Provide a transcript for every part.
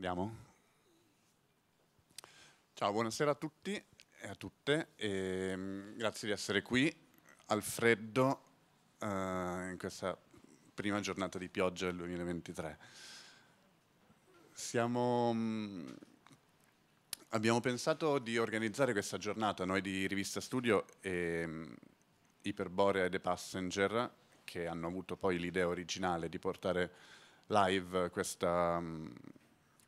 Andiamo? Ciao, buonasera a tutti e a tutte, e ehm, grazie di essere qui al freddo eh, in questa prima giornata di pioggia del 2023. Siamo, mm, abbiamo pensato di organizzare questa giornata noi di Rivista Studio e mm, Iperborea e The Passenger, che hanno avuto poi l'idea originale di portare live questa... Mm,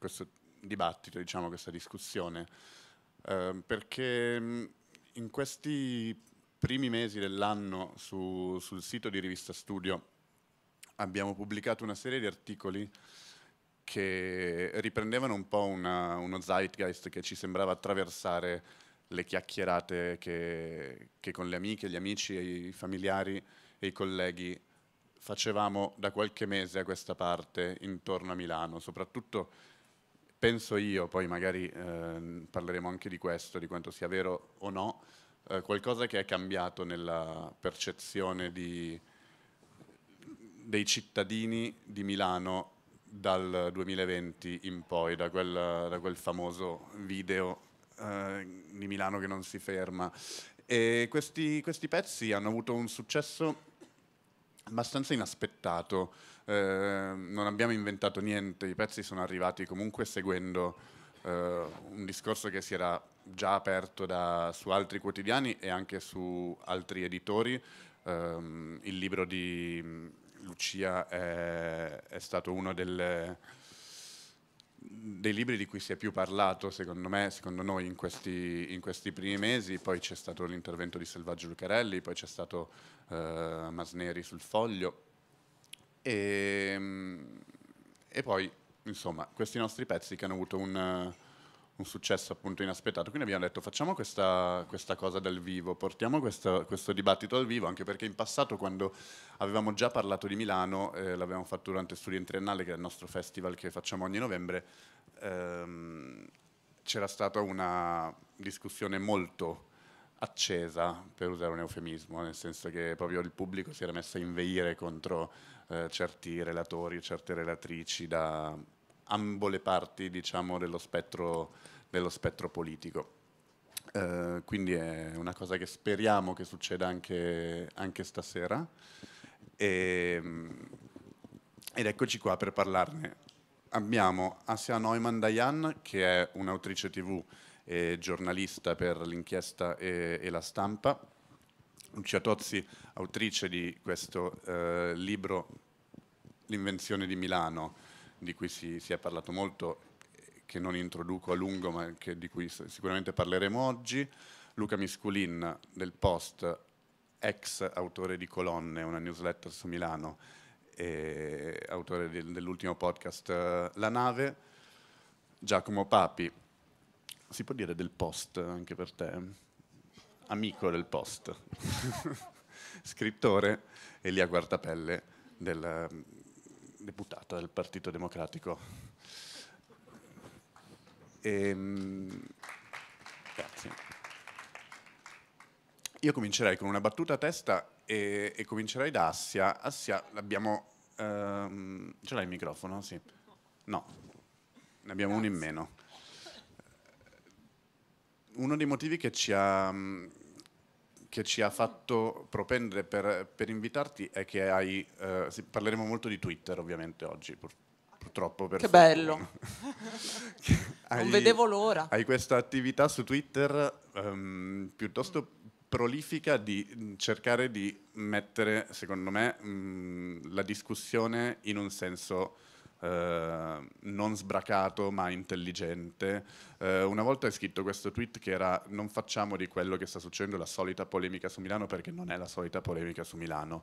questo dibattito, diciamo, questa discussione, eh, perché in questi primi mesi dell'anno su, sul sito di Rivista Studio abbiamo pubblicato una serie di articoli che riprendevano un po' una, uno zeitgeist che ci sembrava attraversare le chiacchierate che, che con le amiche, gli amici, i familiari e i colleghi facevamo da qualche mese a questa parte intorno a Milano, soprattutto penso io, poi magari eh, parleremo anche di questo, di quanto sia vero o no, eh, qualcosa che è cambiato nella percezione di, dei cittadini di Milano dal 2020 in poi, da quel, da quel famoso video eh, di Milano che non si ferma. E questi, questi pezzi hanno avuto un successo abbastanza inaspettato eh, non abbiamo inventato niente, i pezzi sono arrivati comunque seguendo eh, un discorso che si era già aperto da, su altri quotidiani e anche su altri editori. Um, il libro di mm, Lucia è, è stato uno delle, dei libri di cui si è più parlato, secondo me, secondo noi, in questi, in questi primi mesi. Poi c'è stato l'intervento di Selvaggio Lucarelli, poi c'è stato uh, Masneri sul foglio. E, ehm, e poi, insomma, questi nostri pezzi che hanno avuto un, un successo appunto inaspettato, quindi abbiamo detto facciamo questa, questa cosa dal vivo, portiamo questo, questo dibattito al vivo, anche perché in passato quando avevamo già parlato di Milano, eh, l'avevamo fatto durante Studio in Triennale, che è il nostro festival che facciamo ogni novembre, ehm, c'era stata una discussione molto accesa, per usare un eufemismo, nel senso che proprio il pubblico si era messo a inveire contro eh, certi relatori, certe relatrici da ambo le parti diciamo, dello, spettro, dello, spettro, politico. Eh, quindi è una cosa che speriamo che succeda anche, anche stasera. E, ehm, ed eccoci qua per parlarne. Abbiamo Asia Neumann Dayan, che è un'autrice tv eh, giornalista per l'inchiesta e, e, la stampa. Lucia Tozzi, autrice di questo eh, libro L'invenzione di Milano, di cui si, si, è parlato molto, che non introduco a lungo, ma che, di cui sicuramente parleremo oggi. Luca Misculin del Post, ex autore di Colonne, una newsletter su Milano, autore del, dell'ultimo podcast eh, La nave, Giacomo Papi, si può dire del post anche per te? Amico del post, scrittore Elia Guardapelle, della mm, deputata del Partito Democratico. Ehm, grazie. Io comincerei con una battuta a testa e, e comincerei da Assia. Assia, l'abbiamo... Ehm, ce l'hai il microfono? Sì. No, ne abbiamo Grazie. uno in meno uno dei motivi che ci ha, mm, che ci ha fatto propendere per, per, invitarti è che hai, eh, parleremo molto di Twitter ovviamente oggi, purtroppo. Per che fortuna. bello! hai, non vedevo l'ora. Hai questa attività su Twitter um, piuttosto prolifica di mm, cercare di mettere, secondo me, mh, mm, la discussione in un senso eh, non sbracato ma intelligente. Eh, una volta hai scritto questo tweet che era non facciamo di quello che sta succedendo la solita polemica su Milano perché non è la solita polemica su Milano.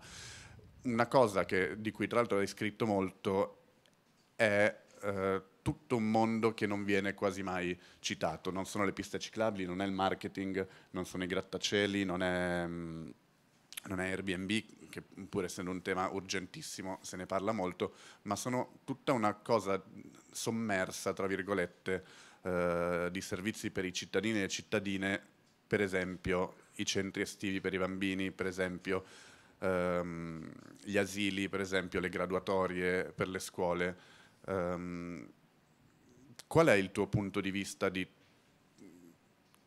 Una cosa che, di cui tra l'altro hai scritto molto è eh, tutto un mondo che non viene quasi mai citato, non sono le piste ciclabili, non è il marketing, non sono i grattacieli, non è... Mh, mm, non è Airbnb, che pur essendo un tema urgentissimo se ne parla molto, ma sono tutta una cosa sommersa, tra virgolette, eh, di servizi per i cittadini e le cittadine, per esempio i centri estivi per i bambini, per esempio ehm, gli asili, per esempio le graduatorie per le scuole. Ehm, qual è il tuo punto di vista di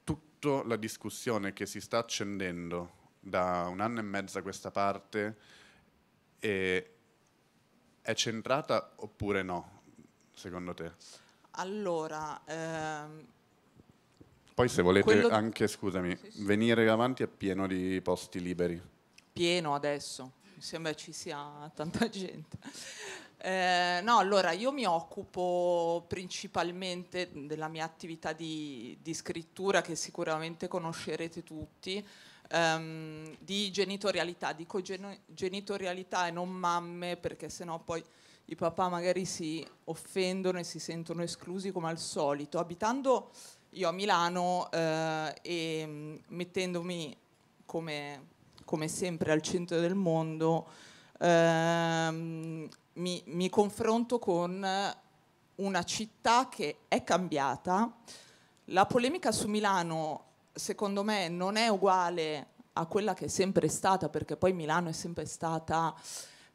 tutta la discussione che si sta accendendo da un anno e mezzo a questa parte e è centrata oppure no, secondo te? Allora... Ehm, Poi se volete anche, scusami, sì, sì. venire avanti è pieno di posti liberi. Pieno adesso, mi sembra ci sia tanta gente. Eh, no, allora io mi occupo principalmente della mia attività di, di scrittura che sicuramente conoscerete tutti, ehm, di genitorialità, dico genitorialità e non mamme perché sennò poi i papà magari si offendono e si sentono esclusi come al solito. Abitando io a Milano eh, e mm, mettendomi come, come, sempre al centro del mondo, ehm, mi, mi confronto con una città che è cambiata. La polemica su Milano secondo me non è uguale a quella che è sempre stata, perché poi Milano è sempre stata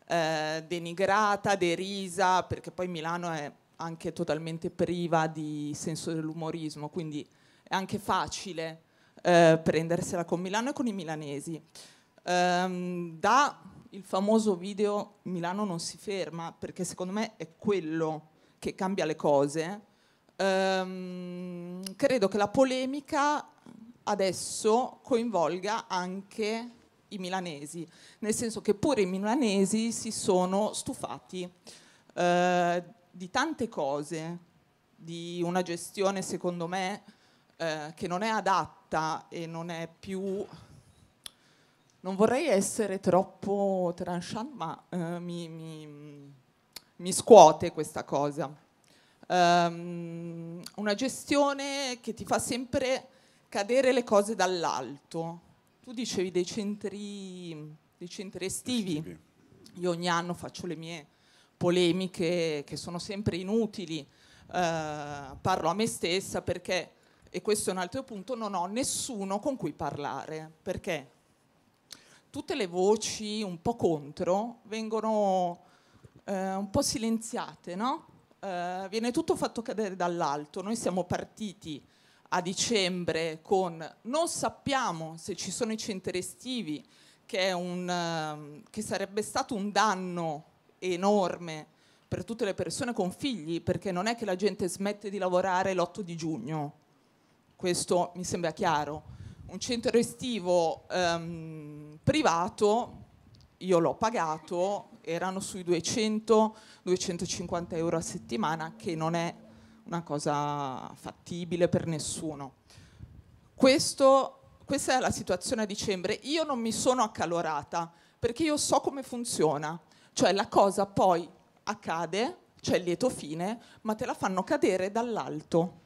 eh, denigrata, derisa, perché poi Milano è anche totalmente priva di senso dell'umorismo, quindi è anche facile eh, prendersela con Milano e con i milanesi. Ehm, da il famoso video Milano non si ferma, perché secondo me è quello che cambia le cose, ehm, credo che la polemica adesso coinvolga anche i milanesi, nel senso che pure i milanesi si sono stufati eh, di tante cose, di una gestione secondo me eh, che non è adatta e non è più... Non vorrei essere troppo tranchant, ma eh, mi, mi, mi, scuote questa cosa. Um, una gestione che ti fa sempre cadere le cose dall'alto. Tu dicevi dei centri, dei centri estivi. estivi. Io ogni anno faccio le mie polemiche che sono sempre inutili, eh, parlo a me stessa perché, e questo è un altro punto, non ho nessuno con cui parlare, perché tutte le voci un po' contro vengono eh, un po' silenziate, no? eh, viene tutto fatto cadere dall'alto, noi siamo partiti a dicembre con non sappiamo se ci sono i centri estivi, che, un, ehm, che sarebbe stato un danno enorme per tutte le persone con figli, perché non è che la gente smette di lavorare l'8 di giugno, questo mi sembra chiaro. Un centro estivo ehm, privato, io l'ho pagato, erano sui 200-250 euro a settimana, che non è una cosa fattibile per nessuno. Questo, questa è la situazione a dicembre. Io non mi sono accalorata perché io so come funziona, cioè la cosa poi accade, c'è il lieto fine, ma te la fanno cadere dall'alto.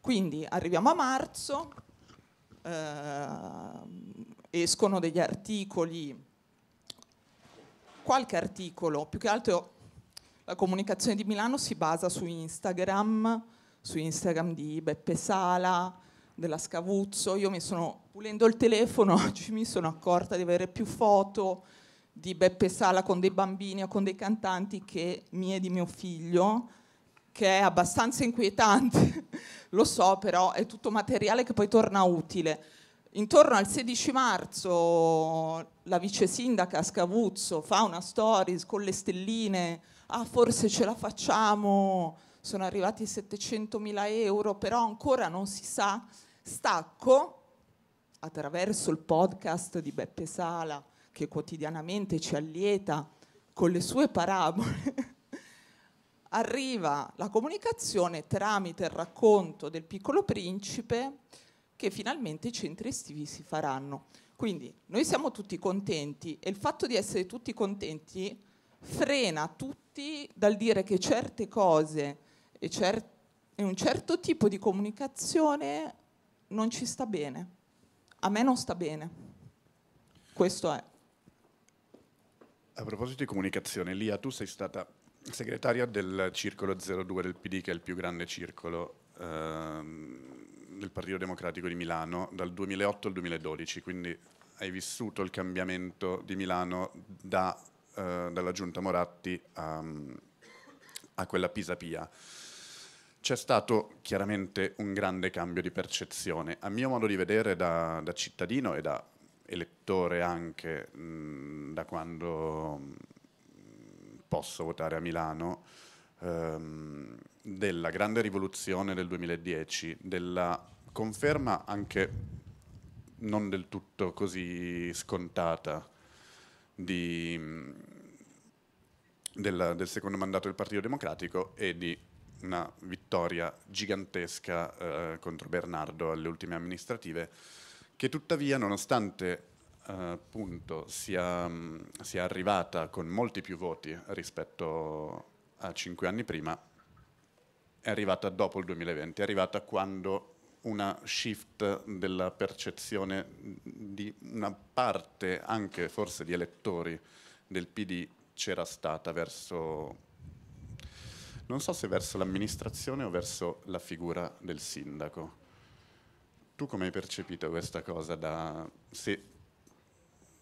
Quindi arriviamo a marzo, eh, escono degli articoli, qualche articolo, più che altro la comunicazione di Milano si basa su Instagram, su Instagram di Beppe Sala, della Scavuzzo. Io mi sono, pulendo il telefono, oggi mi sono accorta di avere più foto di Beppe Sala con dei bambini o con dei cantanti che mie e di mio figlio, che è abbastanza inquietante, lo so, però è tutto materiale che poi torna utile. Intorno al 16 marzo la vice sindaca Scavuzzo fa una stories con le stelline ah forse ce la facciamo, sono arrivati 700.000 euro, però ancora non si sa, stacco attraverso il podcast di Beppe Sala che quotidianamente ci allieta con le sue parabole, arriva la comunicazione tramite il racconto del piccolo principe che finalmente i centri estivi si faranno. Quindi noi siamo tutti contenti e il fatto di essere tutti contenti frena tutti dal dire che certe cose e, cer e un certo tipo di comunicazione non ci sta bene. A me non sta bene. Questo è. A proposito di comunicazione, Lia, tu sei stata segretaria del circolo 02 del PD, che è il più grande circolo ehm, del Partito Democratico di Milano, dal 2008 al 2012, quindi hai vissuto il cambiamento di Milano da eh, dalla giunta Moratti a, a quella Pia. C'è stato chiaramente un grande cambio di percezione. A mio modo di vedere, da, da cittadino e da elettore anche, mh, da quando posso votare a Milano, ehm, della grande rivoluzione del 2010, della conferma anche non del tutto così scontata di, del, del, secondo mandato del Partito Democratico e di una vittoria gigantesca eh, contro Bernardo alle ultime amministrative, che tuttavia, nonostante eh, appunto, sia, sia arrivata con molti più voti rispetto a cinque anni prima, è arrivata dopo il 2020, è arrivata quando una shift della percezione di una parte anche forse di elettori del PD c'era stata verso non so se verso l'amministrazione o verso la figura del sindaco. Tu come hai percepito questa cosa da, se,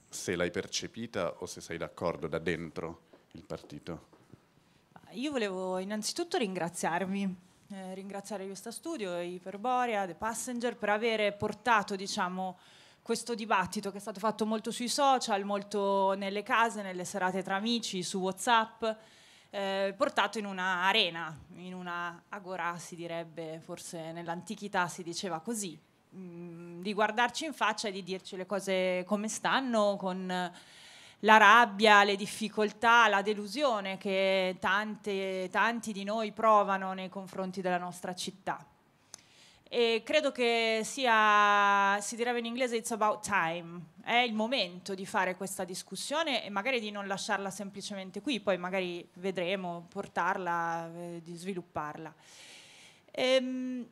se l'hai percepita o se sei d'accordo da dentro il partito? Io volevo innanzitutto ringraziarvi eh, ringraziare Vista Studio, Iperborea, The Passenger per aver portato diciamo, questo dibattito che è stato fatto molto sui social, molto nelle case, nelle serate tra amici, su Whatsapp, eh, portato in una arena, in una agora si direbbe, forse nell'antichità si diceva così, mh, mm, di guardarci in faccia e di dirci le cose come stanno, con la rabbia, le difficoltà, la delusione che tante, tanti di noi provano nei confronti della nostra città. E credo che sia, si direbbe in inglese, it's about time, è il momento di fare questa discussione e magari di non lasciarla semplicemente qui, poi magari vedremo, portarla, eh, di svilupparla. Ehm,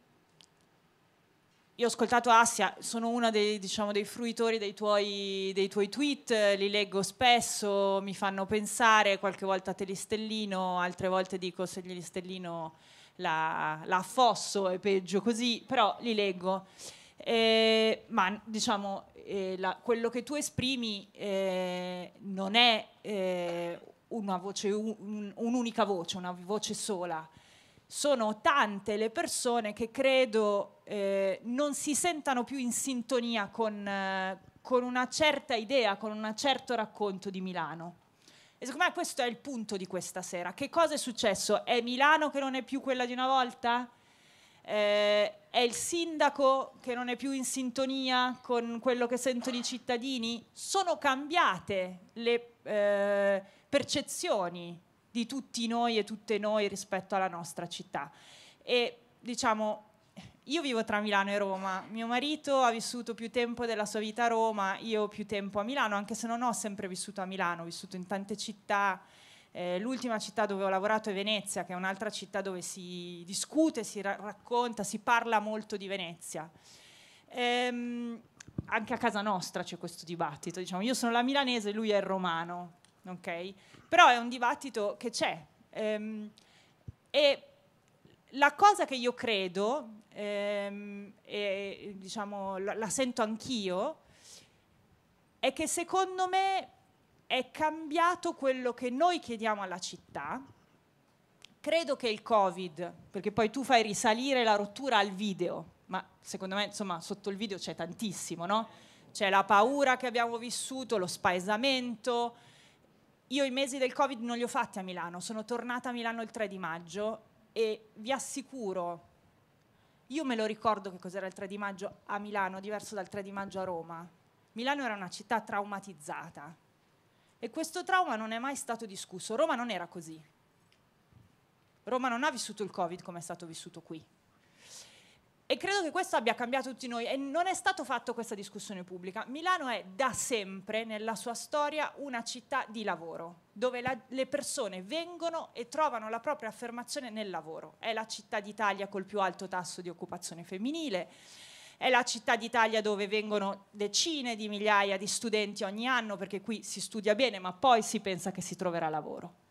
io ho ascoltato Assia, sono uno dei, diciamo, dei fruitori dei tuoi, dei tuoi, tweet, li leggo spesso, mi fanno pensare, qualche volta Telistellino, altre volte dico se Telistellino la, la affosso è peggio così, però li leggo. Eh, ma diciamo, eh, la, quello che tu esprimi eh, non è eh, una voce, un, un'unica voce, una voce sola sono tante le persone che credo eh, non si sentano più in sintonia con, eh, con una certa idea, con un certo racconto di Milano. E secondo me questo è il punto di questa sera. Che cosa è successo? È Milano che non è più quella di una volta? Eh, è il sindaco che non è più in sintonia con quello che sentono i cittadini? Sono cambiate le eh, percezioni di tutti noi e tutte noi rispetto alla nostra città. E diciamo, io vivo tra Milano e Roma, mio marito ha vissuto più tempo della sua vita a Roma, io più tempo a Milano, anche se non ho sempre vissuto a Milano, ho vissuto in tante città. Eh, l'ultima città dove ho lavorato è Venezia, che è un'altra città dove si discute, si ra- racconta, si parla molto di Venezia. Ehm, anche a casa nostra c'è questo dibattito, diciamo, io sono la milanese, lui è il romano ok? però è un dibattito che c'è. Ehm, e la cosa che io credo, ehm, e diciamo, la, la sento anch'io, è che secondo me è cambiato quello che noi chiediamo alla città. Credo che il Covid, perché poi tu fai risalire la rottura al video, ma secondo me insomma sotto il video c'è tantissimo, no? C'è la paura che abbiamo vissuto, lo spaesamento, io i mesi del Covid non li ho fatti a Milano, sono tornata a Milano il 3 di maggio e vi assicuro, io me lo ricordo che cos'era il 3 di maggio a Milano, diverso dal 3 di maggio a Roma. Milano era una città traumatizzata e questo trauma non è mai stato discusso. Roma non era così. Roma non ha vissuto il Covid come è stato vissuto qui. E credo che questo abbia cambiato tutti noi e non è stato fatto questa discussione pubblica. Milano è da sempre nella sua storia una città di lavoro, dove la, le persone vengono e trovano la propria affermazione nel lavoro. È la città d'Italia col più alto tasso di occupazione femminile, è la città d'Italia dove vengono decine di migliaia di studenti ogni anno perché qui si studia bene ma poi si pensa che si troverà lavoro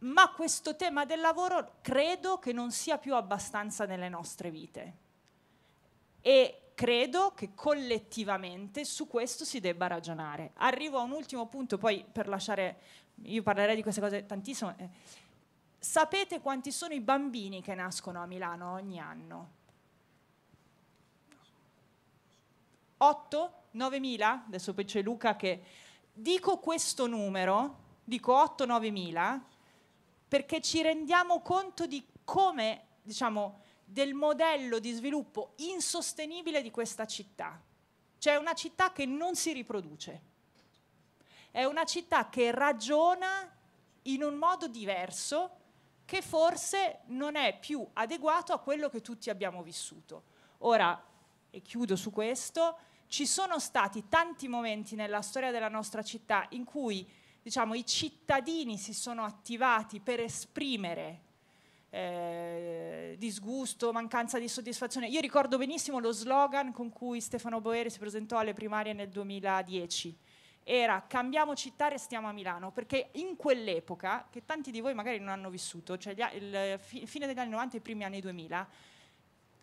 ma questo tema del lavoro credo che non sia più abbastanza nelle nostre vite e credo che collettivamente su questo si debba ragionare. Arrivo a un ultimo punto, poi per lasciare, io parlerei di queste cose tantissimo. Eh. Sapete quanti sono i bambini che nascono a Milano ogni anno? 8? 9 mila? Adesso poi c'è Luca che... Dico questo numero, dico 8-9 mila, perché ci rendiamo conto di come, diciamo, del modello di sviluppo insostenibile di questa città. Cioè una città che non si riproduce. È una città che ragiona in un modo diverso che forse non è più adeguato a quello che tutti abbiamo vissuto. Ora, e chiudo su questo, ci sono stati tanti momenti nella storia della nostra città in cui diciamo, i cittadini si sono attivati per esprimere eh, disgusto, mancanza di soddisfazione. Io ricordo benissimo lo slogan con cui Stefano Boeri si presentò alle primarie nel 2010. Era cambiamo città, restiamo a Milano, perché in quell'epoca, che tanti di voi magari non hanno vissuto, cioè gli, il, fine degli anni 90 e i primi anni 2000,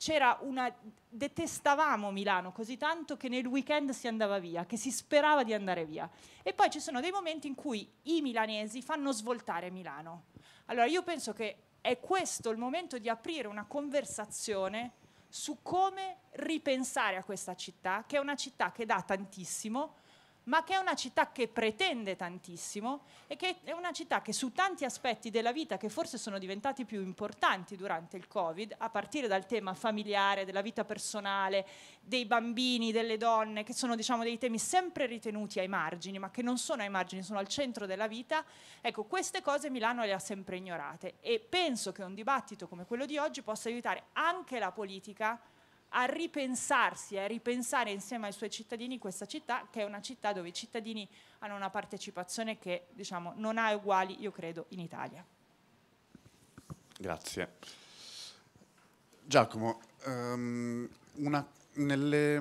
c'era una detestavamo Milano così tanto che nel weekend si andava via, che si sperava di andare via. E poi ci sono dei momenti in cui i milanesi fanno svoltare Milano. Allora io penso che è questo il momento di aprire una conversazione su come ripensare a questa città, che è una città che dà tantissimo, ma che è una città che pretende tantissimo e che è una città che su tanti aspetti della vita che forse sono diventati più importanti durante il Covid, a partire dal tema familiare, della vita personale, dei bambini, delle donne, che sono diciamo, dei temi sempre ritenuti ai margini, ma che non sono ai margini, sono al centro della vita, ecco, queste cose Milano le ha sempre ignorate e penso che un dibattito come quello di oggi possa aiutare anche la politica a ripensarsi, a ripensare insieme ai suoi cittadini questa città, che è una città dove i cittadini hanno una partecipazione che diciamo, non ha uguali, io credo, in Italia. Grazie. Giacomo, um, una, nelle,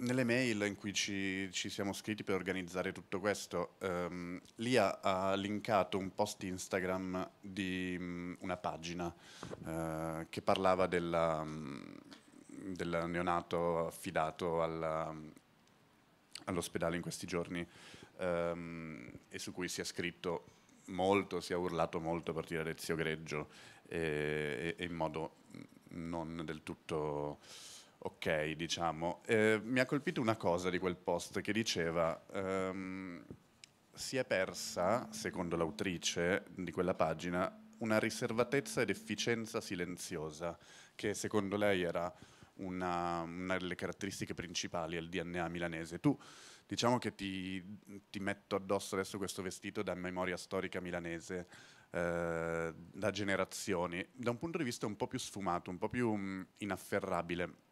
nelle mail in cui ci, ci, siamo scritti per organizzare tutto questo, ehm, Lia ha linkato un post Instagram di mh, mm, una pagina eh, che parlava della, mh, mm, del neonato affidato alla, mm, all'ospedale in questi giorni ehm, e su cui si è scritto molto, si è urlato molto a partire da Zio Greggio e, e, e in modo non del tutto ok, diciamo. Eh, mi ha colpito una cosa di quel post che diceva ehm, si è persa, secondo l'autrice di quella pagina, una riservatezza ed efficienza silenziosa, che secondo lei era una, una delle caratteristiche principali al DNA milanese. Tu diciamo che ti, ti metto addosso adesso questo vestito da memoria storica milanese, eh, da generazioni, da un punto di vista un po' più sfumato, un po' più mh, mm, inafferrabile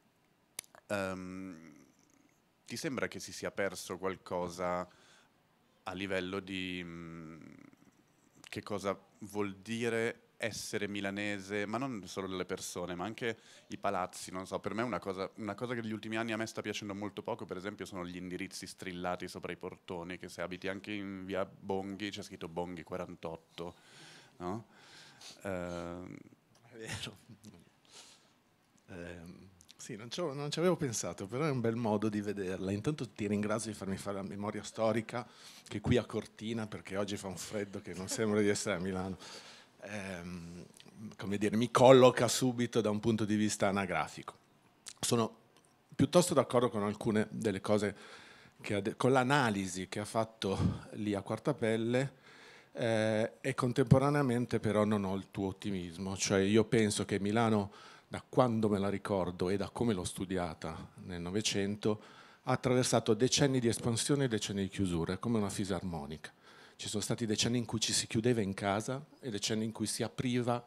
Um, ti sembra che si sia perso qualcosa a livello di mh, mm, che cosa vuol dire essere milanese, ma non solo le persone, ma anche i palazzi, non so, per me una cosa, una cosa che negli ultimi anni a me sta piacendo molto poco, per esempio, sono gli indirizzi strillati sopra i portoni, che se abiti anche in via Bonghi c'è scritto Bonghi 48, no? Uh, È vero. um. Sì, non, non ci avevo pensato, però è un bel modo di vederla. Intanto ti ringrazio di farmi fare la memoria storica, che qui a Cortina, perché oggi fa un freddo che non sembra di essere a Milano, ehm, come dire, mi colloca subito da un punto di vista anagrafico. Sono piuttosto d'accordo con alcune delle cose, che, con l'analisi che ha fatto lì a Quartapelle, eh, e contemporaneamente però non ho il tuo ottimismo, cioè io penso che Milano da quando me la ricordo e da come l'ho studiata nel Novecento, ha attraversato decenni di espansione e decenni di chiusura, come una fisarmonica. Ci sono stati decenni in cui ci si chiudeva in casa e decenni in cui si apriva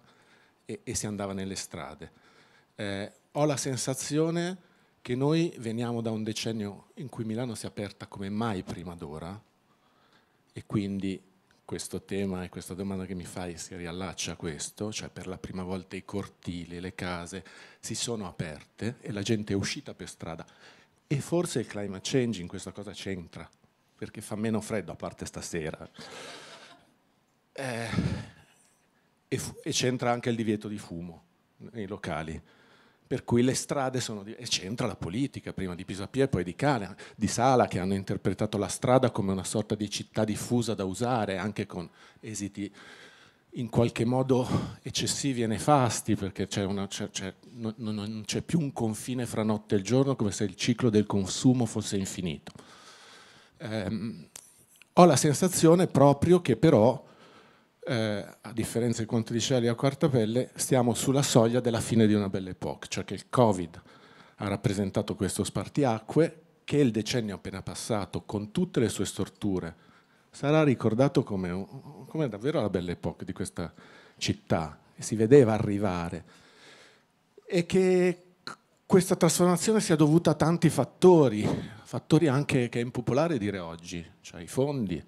e, e si andava nelle strade. Eh, ho la sensazione che noi veniamo da un decennio in cui Milano si è aperta come mai prima d'ora e quindi questo tema e questa domanda che mi fai si riallaccia a questo, cioè per la prima volta i cortili, le case si sono aperte e la gente è uscita per strada. E forse il climate change in questa cosa c'entra, perché fa meno freddo a parte stasera. Eh, e, e c'entra anche il divieto di fumo nei locali per cui le strade sono... e c'entra la politica, prima di Pisapia e poi di, Cana, di Sala, che hanno interpretato la strada come una sorta di città diffusa da usare, anche con esiti in qualche modo eccessivi e nefasti, perché c'è una, c'è, c'è, non, non c'è più un confine fra notte e giorno, come se il ciclo del consumo fosse infinito. Eh, ho la sensazione proprio che però eh, a differenza di quanto diceva a Quartapelle, stiamo sulla soglia della fine di una belle époque, cioè che il Covid ha rappresentato questo spartiacque, che il decennio appena passato, con tutte le sue storture, sarà ricordato come, come davvero la belle époque di questa città, e si vedeva arrivare, e che questa trasformazione sia dovuta a tanti fattori, fattori anche che è impopolare dire oggi, cioè i fondi,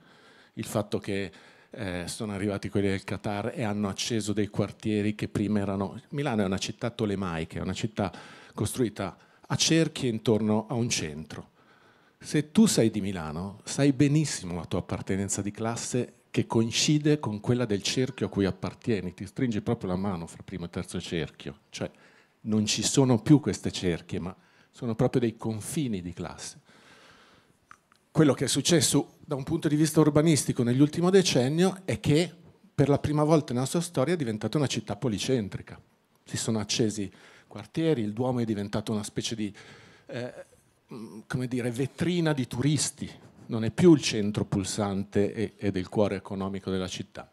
il fatto che eh, sono arrivati quelli del Qatar e hanno acceso dei quartieri che prima erano... Milano è una città tolemaica, è una città costruita a cerchi intorno a un centro. Se tu sei di Milano, sai benissimo la tua appartenenza di classe che coincide con quella del cerchio a cui appartieni, ti stringi proprio la mano fra primo e terzo cerchio, cioè non ci sono più queste cerchie, ma sono proprio dei confini di classe. Quello che è successo da un punto di vista urbanistico nell'ultimo decennio è che per la prima volta nella sua storia è diventata una città policentrica. Si sono accesi quartieri, il Duomo è diventato una specie di eh, mm, come dire, vetrina di turisti, non è più il centro pulsante e, e del cuore economico della città.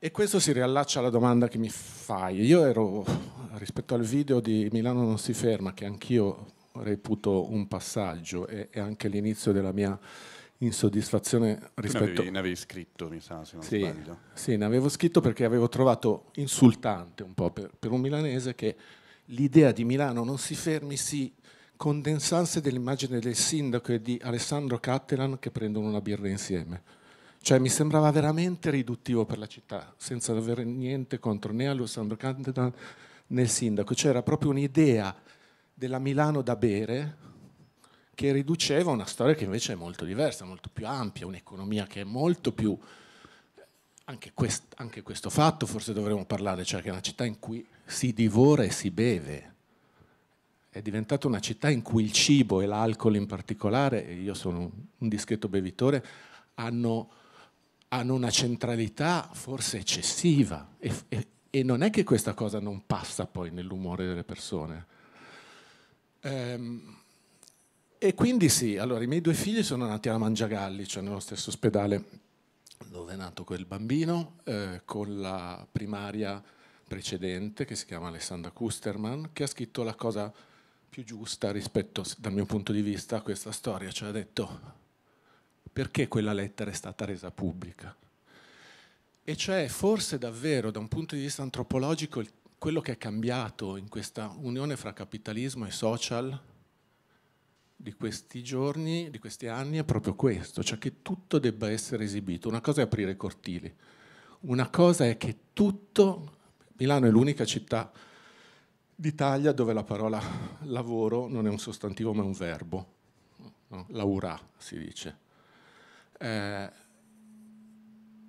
E questo si riallaccia alla domanda che mi fai. Io ero, rispetto al video di Milano non si ferma, che anch'io reputo un passaggio e, e anche l'inizio della mia insoddisfazione rispetto... Ne avevi, ne avevi scritto, mi sa, se non sì, sbaglio. Sì, ne avevo scritto perché avevo trovato insultante un po' per, per un milanese che l'idea di Milano non si fermi, si condensasse dell'immagine del sindaco e di Alessandro Cattelan che prendono una birra insieme. Cioè mi sembrava veramente riduttivo per la città, senza avere niente contro né Alessandro Cattelan né il sindaco. C'era cioè, proprio un'idea della Milano da bere che riduceva una storia che invece è molto diversa, molto più ampia, un'economia che è molto più... Anche, quest, anche questo fatto forse dovremmo parlare, cioè che è una città in cui si divora e si beve, è diventata una città in cui il cibo e l'alcol in particolare, e io sono un discreto bevitore, hanno, hanno una centralità forse eccessiva e, e, e, non è che questa cosa non passa poi nell'umore delle persone. Ehm, e quindi sì, allora i miei due figli sono nati alla Mangiagalli, cioè nello stesso ospedale dove è nato quel bambino, eh, con la primaria precedente che si chiama Alessandra Kusterman, che ha scritto la cosa più giusta rispetto, dal mio punto di vista, a questa storia, cioè ha detto perché quella lettera è stata resa pubblica. E cioè forse davvero da un punto di vista antropologico il quello che è cambiato in questa unione fra capitalismo e social di questi giorni, di questi anni, è proprio questo, cioè che tutto debba essere esibito. Una cosa è aprire i cortili, una cosa è che tutto, Milano è l'unica città d'Italia dove la parola lavoro non è un sostantivo ma è un verbo, no? laura si dice, eh,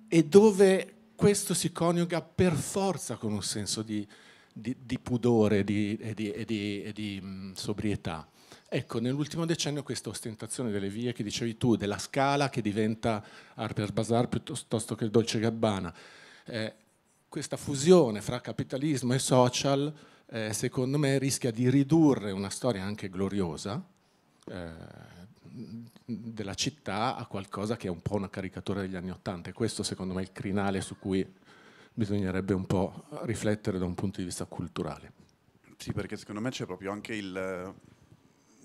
e dove questo si coniuga per forza con un senso di di, di pudore e di, e di, e di, e di mm, sobrietà. Ecco, nell'ultimo decennio questa ostentazione delle vie che dicevi tu, della scala che diventa Harper's Bazaar piuttosto che il Dolce Gabbana, eh, questa fusione fra capitalismo e social eh, secondo me rischia di ridurre una storia anche gloriosa eh, della città a qualcosa che è un po' una caricatura degli anni Ottanta e questo secondo me è il crinale su cui bisognerebbe un po' riflettere da un punto di vista culturale. Sì, perché secondo me c'è proprio anche il...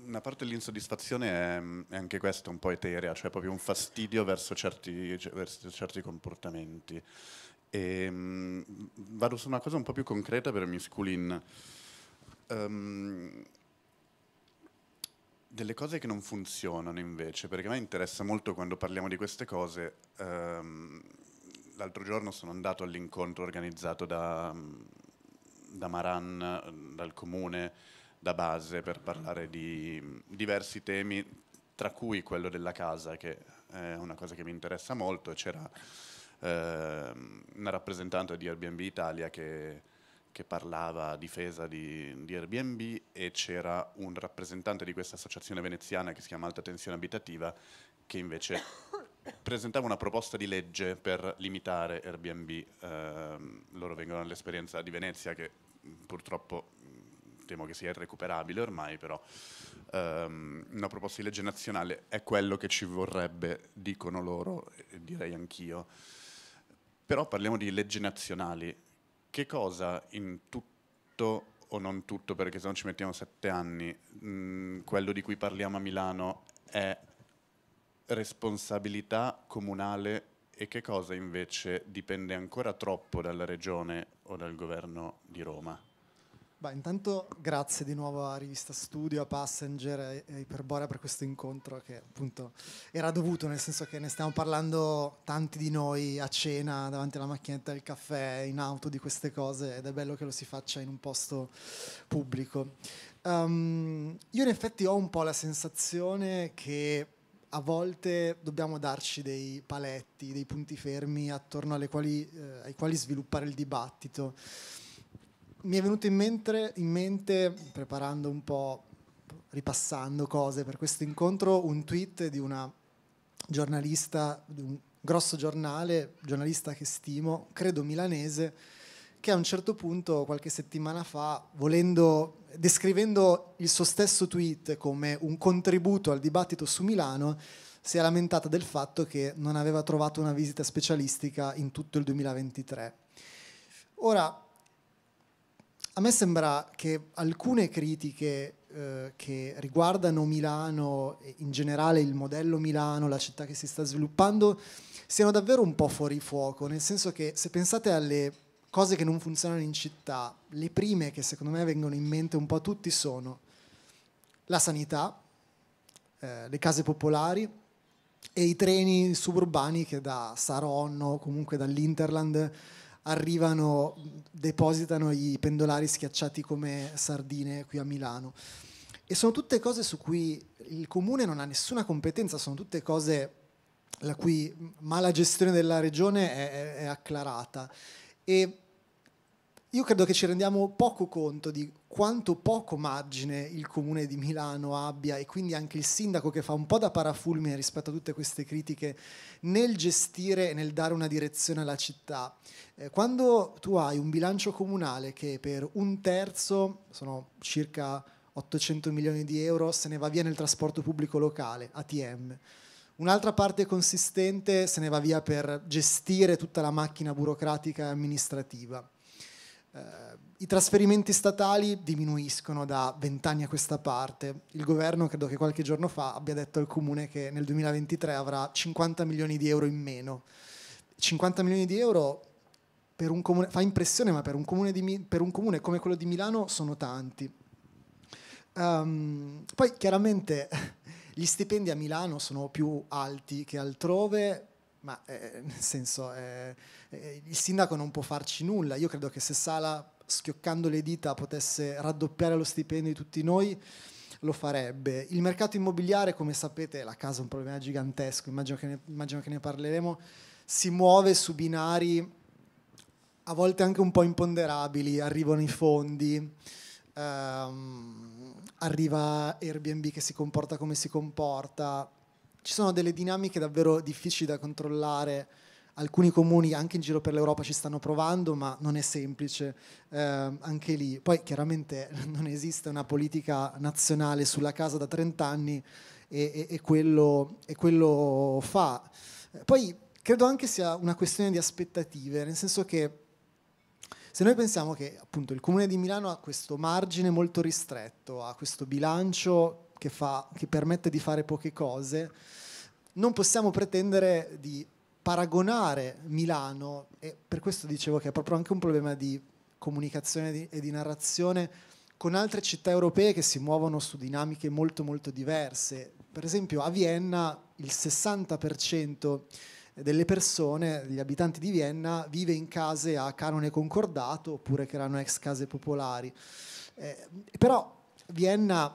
Una parte dell'insoddisfazione è, anche questa, un po' eterea, cioè proprio un fastidio verso certi, cioè verso certi comportamenti. E, ehm, mh, vado su una cosa un po' più concreta per Misculin. Um, ehm, delle cose che non funzionano invece, perché a me interessa molto quando parliamo di queste cose um, l'altro giorno sono andato all'incontro organizzato da, da Maran, dal comune, da base, per parlare di diversi temi, tra cui quello della casa, che è una cosa che mi interessa molto. C'era eh, una rappresentante di Airbnb Italia che, che parlava a difesa di, di Airbnb e c'era un rappresentante di questa associazione veneziana che si chiama Alta Tensione Abitativa che invece presentava una proposta di legge per limitare Airbnb, eh, loro vengono dall'esperienza di Venezia che purtroppo temo che sia irrecuperabile ormai, però ehm, una proposta di legge nazionale è quello che ci vorrebbe, dicono loro, e direi anch'io. Però parliamo di leggi nazionali. Che cosa in tutto o non tutto, perché se non ci mettiamo sette anni, mh, quello di cui parliamo a Milano è responsabilità comunale e che cosa invece dipende ancora troppo dalla regione o dal governo di Roma? Beh, intanto grazie di nuovo a Rivista Studio, a Passenger e a Iperborea per questo incontro che appunto era dovuto, nel senso che ne stiamo parlando tanti di noi a cena, davanti alla macchinetta del caffè, in auto di queste cose ed è bello che lo si faccia in un posto pubblico. Um, io in effetti ho un po' la sensazione che a volte dobbiamo darci dei paletti, dei punti fermi attorno quali, eh, ai quali sviluppare il dibattito. Mi è venuto in mente, in mente, preparando un po', ripassando cose per questo incontro, un tweet di una giornalista, di un grosso giornale, giornalista che stimo, credo milanese, che a un certo punto, qualche settimana fa, volendo, descrivendo il suo stesso tweet come un contributo al dibattito su Milano, si è lamentata del fatto che non aveva trovato una visita specialistica in tutto il 2023. Ora, a me sembra che alcune critiche eh, che riguardano Milano, e in generale il modello Milano, la città che si sta sviluppando, siano davvero un po' fuori fuoco, nel senso che se pensate alle cose che non funzionano in città, le prime che secondo me vengono in mente un po' a tutti sono la sanità, eh, le case popolari e i treni suburbani che da Saronno o comunque dall'Interland arrivano, depositano i pendolari schiacciati come sardine qui a Milano. E sono tutte cose su cui il comune non ha nessuna competenza, sono tutte cose la cui mala gestione della regione è, è acclarata e io credo che ci rendiamo poco conto di quanto poco margine il comune di Milano abbia e quindi anche il sindaco che fa un po' da parafulmine rispetto a tutte queste critiche nel gestire e nel dare una direzione alla città. Eh, quando tu hai un bilancio comunale che per un terzo, sono circa 800 milioni di euro, se ne va via nel trasporto pubblico locale, ATM, Un'altra parte consistente se ne va via per gestire tutta la macchina burocratica e amministrativa. Eh, I trasferimenti statali diminuiscono da vent'anni a questa parte. Il governo credo che qualche giorno fa abbia detto al comune che nel 2023 avrà 50 milioni di euro in meno. 50 milioni di euro comune, fa impressione, ma per un, di, per un comune come quello di Milano sono tanti. Um, poi chiaramente gli stipendi a Milano sono più alti che altrove, ma eh, eh nel senso eh, eh, il sindaco non può farci nulla. Io credo che se Sala, schioccando le dita, potesse raddoppiare lo stipendio di tutti noi, lo farebbe. Il mercato immobiliare, come sapete, la casa è un problema gigantesco, immagino che ne, immagino che ne parleremo, si muove su binari a volte anche un po' imponderabili, arrivano i fondi. Um, arriva Airbnb che si comporta come si comporta. Ci sono delle dinamiche davvero difficili da controllare. Alcuni comuni anche in giro per l'Europa ci stanno provando, ma non è semplice eh, anche lì. Poi chiaramente non esiste una politica nazionale sulla casa da 30 anni e, e, e, quello, e quello fa. Poi credo anche sia una questione di aspettative, nel senso che se noi pensiamo che appunto il Comune di Milano ha questo margine molto ristretto, ha questo bilancio che, fa, che permette di fare poche cose, non possiamo pretendere di paragonare Milano, e per questo dicevo che è proprio anche un problema di comunicazione e di narrazione, con altre città europee che si muovono su dinamiche molto molto diverse. Per esempio a Vienna il 60% delle persone, degli abitanti di Vienna, vive in case a canone concordato oppure che erano ex case popolari. Eh, però Vienna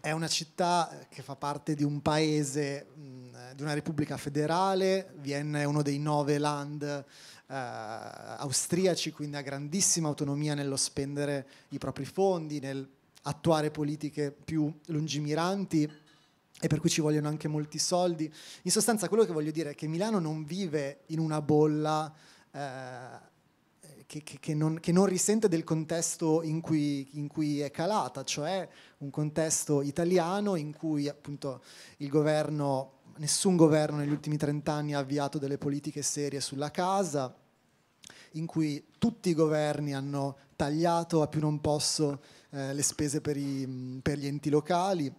è una città che fa parte di un paese, mh, di una repubblica federale, Vienna è uno dei nove land eh, austriaci, quindi ha grandissima autonomia nello spendere i propri fondi, nel attuare politiche più lungimiranti e per cui ci vogliono anche molti soldi. In sostanza quello che voglio dire è che Milano non vive in una bolla eh, che, che, che, non, che, non, risente del contesto in cui, in cui, è calata, cioè un contesto italiano in cui appunto il governo, nessun governo negli ultimi trent'anni ha avviato delle politiche serie sulla casa, in cui tutti i governi hanno tagliato a più non posso eh, le spese per, i, per gli enti locali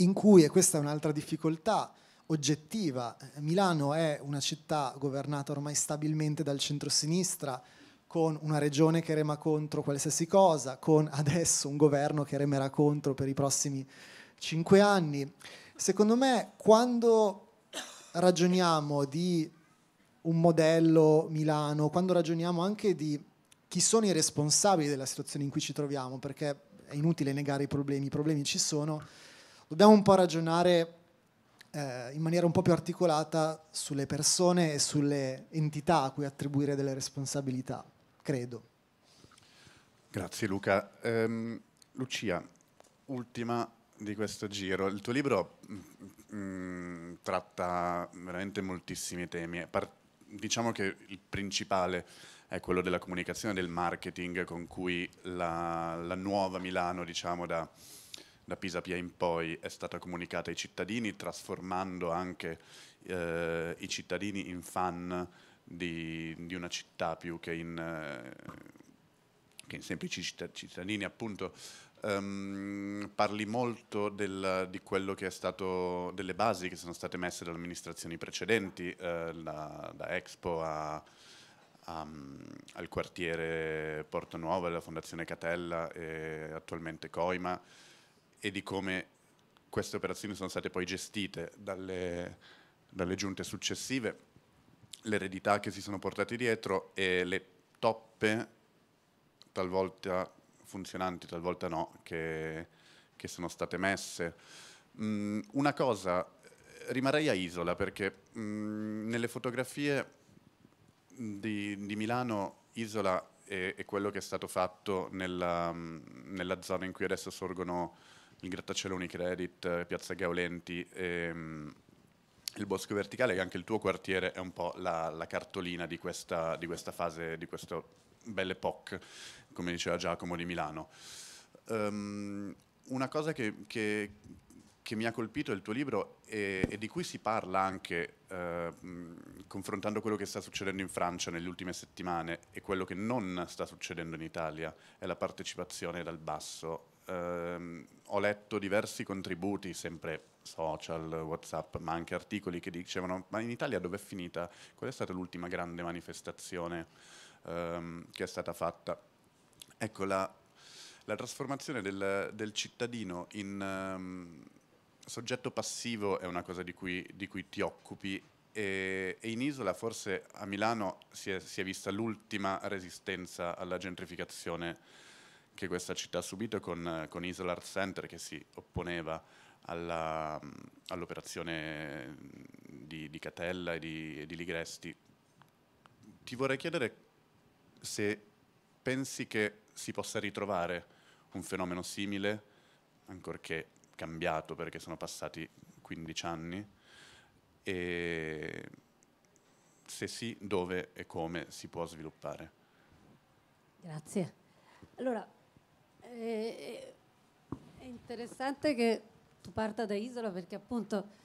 in cui, e questa è un'altra difficoltà oggettiva, eh, Milano è una città governata ormai stabilmente dal centrosinistra, con una regione che rema contro qualsiasi cosa, con adesso un governo che remerà contro per i prossimi cinque anni. Secondo me, quando ragioniamo di un modello Milano, quando ragioniamo anche di chi sono i responsabili della situazione in cui ci troviamo, perché è inutile negare i problemi, i problemi ci sono, dobbiamo un po' ragionare eh, in maniera un po' più articolata sulle persone e sulle entità a cui attribuire delle responsabilità, credo. Grazie Luca. Um, Lucia, ultima di questo giro. Il tuo libro mh, mm, mm, tratta veramente moltissimi temi. Par- diciamo che il principale è quello della comunicazione e del marketing con cui la, la nuova Milano, diciamo da da Pisa Pia in poi è stata comunicata ai cittadini, trasformando anche eh, i cittadini in fan di, di, una città più che in, eh, che in semplici cittadini. Appunto, um, parli molto del, di quello che è stato, delle basi che sono state messe dalle amministrazioni precedenti, eh, la, da Expo a, al quartiere Porto Nuova della Fondazione Catella e attualmente Coima e di come queste operazioni sono state poi gestite dalle, dalle giunte successive, l'eredità che si sono portati dietro e le toppe, talvolta funzionanti, talvolta no, che, che sono state messe. Mm, una cosa, rimarrei a Isola perché mm, nelle fotografie di, di Milano Isola è, è, quello che è stato fatto nella, mm, nella zona in cui adesso sorgono il grattacielo Unicredit, eh, Piazza Gaulenti, ehm, il Bosco Verticale, che anche il tuo quartiere è un po' la, la cartolina di questa, di questa, fase, di questa belle époque, come diceva Giacomo di Milano. Um, una cosa che, che, che, mi ha colpito del tuo libro e, e, di cui si parla anche eh, confrontando quello che sta succedendo in Francia nelle ultime settimane e quello che non sta succedendo in Italia è la partecipazione dal basso ehm, ho letto diversi contributi, sempre social, Whatsapp, ma anche articoli che dicevano ma in Italia dove è finita? Qual è stata l'ultima grande manifestazione ehm, che è stata fatta? Ecco, la, la trasformazione del, del, cittadino in ehm, soggetto passivo è una cosa di cui, di cui ti occupi e, in isola forse a Milano si è, si è vista l'ultima resistenza alla gentrificazione che questa città ha subito con, con Art Center che si opponeva all'operazione di, di, Catella e di, e di Ligresti. Ti vorrei chiedere se pensi che si possa ritrovare un fenomeno simile, ancorché cambiato perché sono passati 15 anni, e se sì, dove e come si può sviluppare. Grazie. Allora, eh, eh, è interessante che tu parta da Isola perché appunto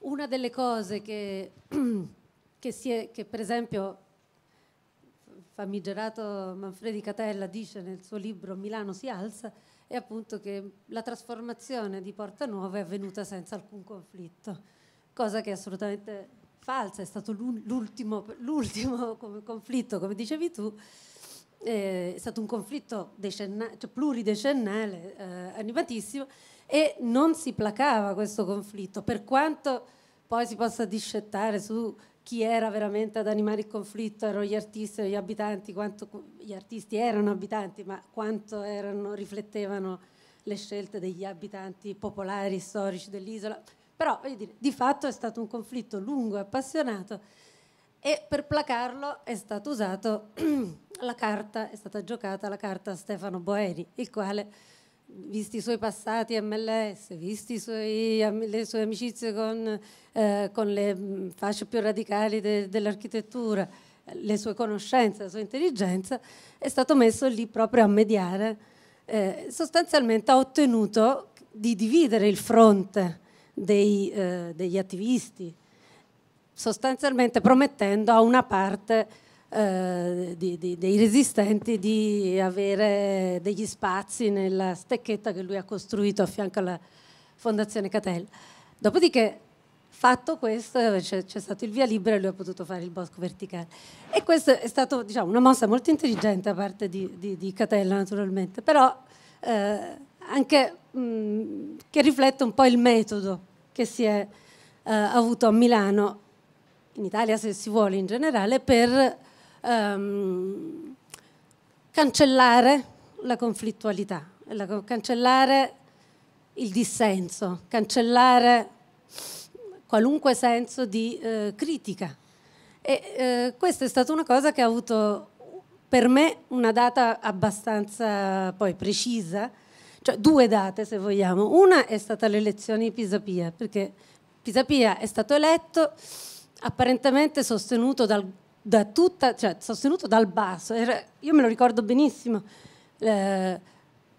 una delle cose che, che, si è, che per esempio famigerato Manfredi Catella dice nel suo libro Milano si alza è appunto che la trasformazione di Porta Nuova è avvenuta senza alcun conflitto, cosa che è assolutamente falsa, è stato l'ultimo, l'ultimo conflitto, come dicevi tu, eh, è stato un conflitto decennale, cioè pluridecennale, eh, animatissimo, e non si placava questo conflitto, per quanto poi si possa discettare su chi era veramente ad animare il conflitto, erano gli artisti o gli abitanti, quanto gli artisti erano abitanti, ma quanto erano, riflettevano le scelte degli abitanti popolari, storici dell'isola. Però dire, di fatto è stato un conflitto lungo e appassionato e per placarlo è stata usata la carta, è stata giocata la carta a Stefano Boeri, il quale, visti i suoi passati MLS, visti suoi, le sue amicizie con, eh, con, le mm, fasce più radicali de, dell'architettura, le sue conoscenze, la sua intelligenza, è stato messo lì proprio a mediare. Eh, sostanzialmente ha ottenuto di dividere il fronte dei, eh, degli attivisti, sostanzialmente promettendo a una parte eh, di, di, dei resistenti di avere degli spazi nella stecchetta che lui ha costruito a fianco alla Fondazione Catel. Dopodiché, fatto questo, c'è, stato il via libera e lui ha potuto fare il bosco verticale. E questa è stata diciamo, una mossa molto intelligente da parte di, di, di, Catella, naturalmente, però eh, anche mh, mm, che riflette un po' il metodo che si è eh, avuto a Milano in Italia se si vuole in generale, per ehm, cancellare la conflittualità, cancellare il dissenso, cancellare qualunque senso di eh, critica. E, eh, questa è stata una cosa che ha avuto per me una data abbastanza poi precisa, cioè due date se vogliamo. Una è stata le elezioni di Pisapia, perché Pisapia è stato eletto apparentemente sostenuto dal, da tutta, cioè, sostenuto dal basso. Era, io me lo ricordo benissimo. Eh,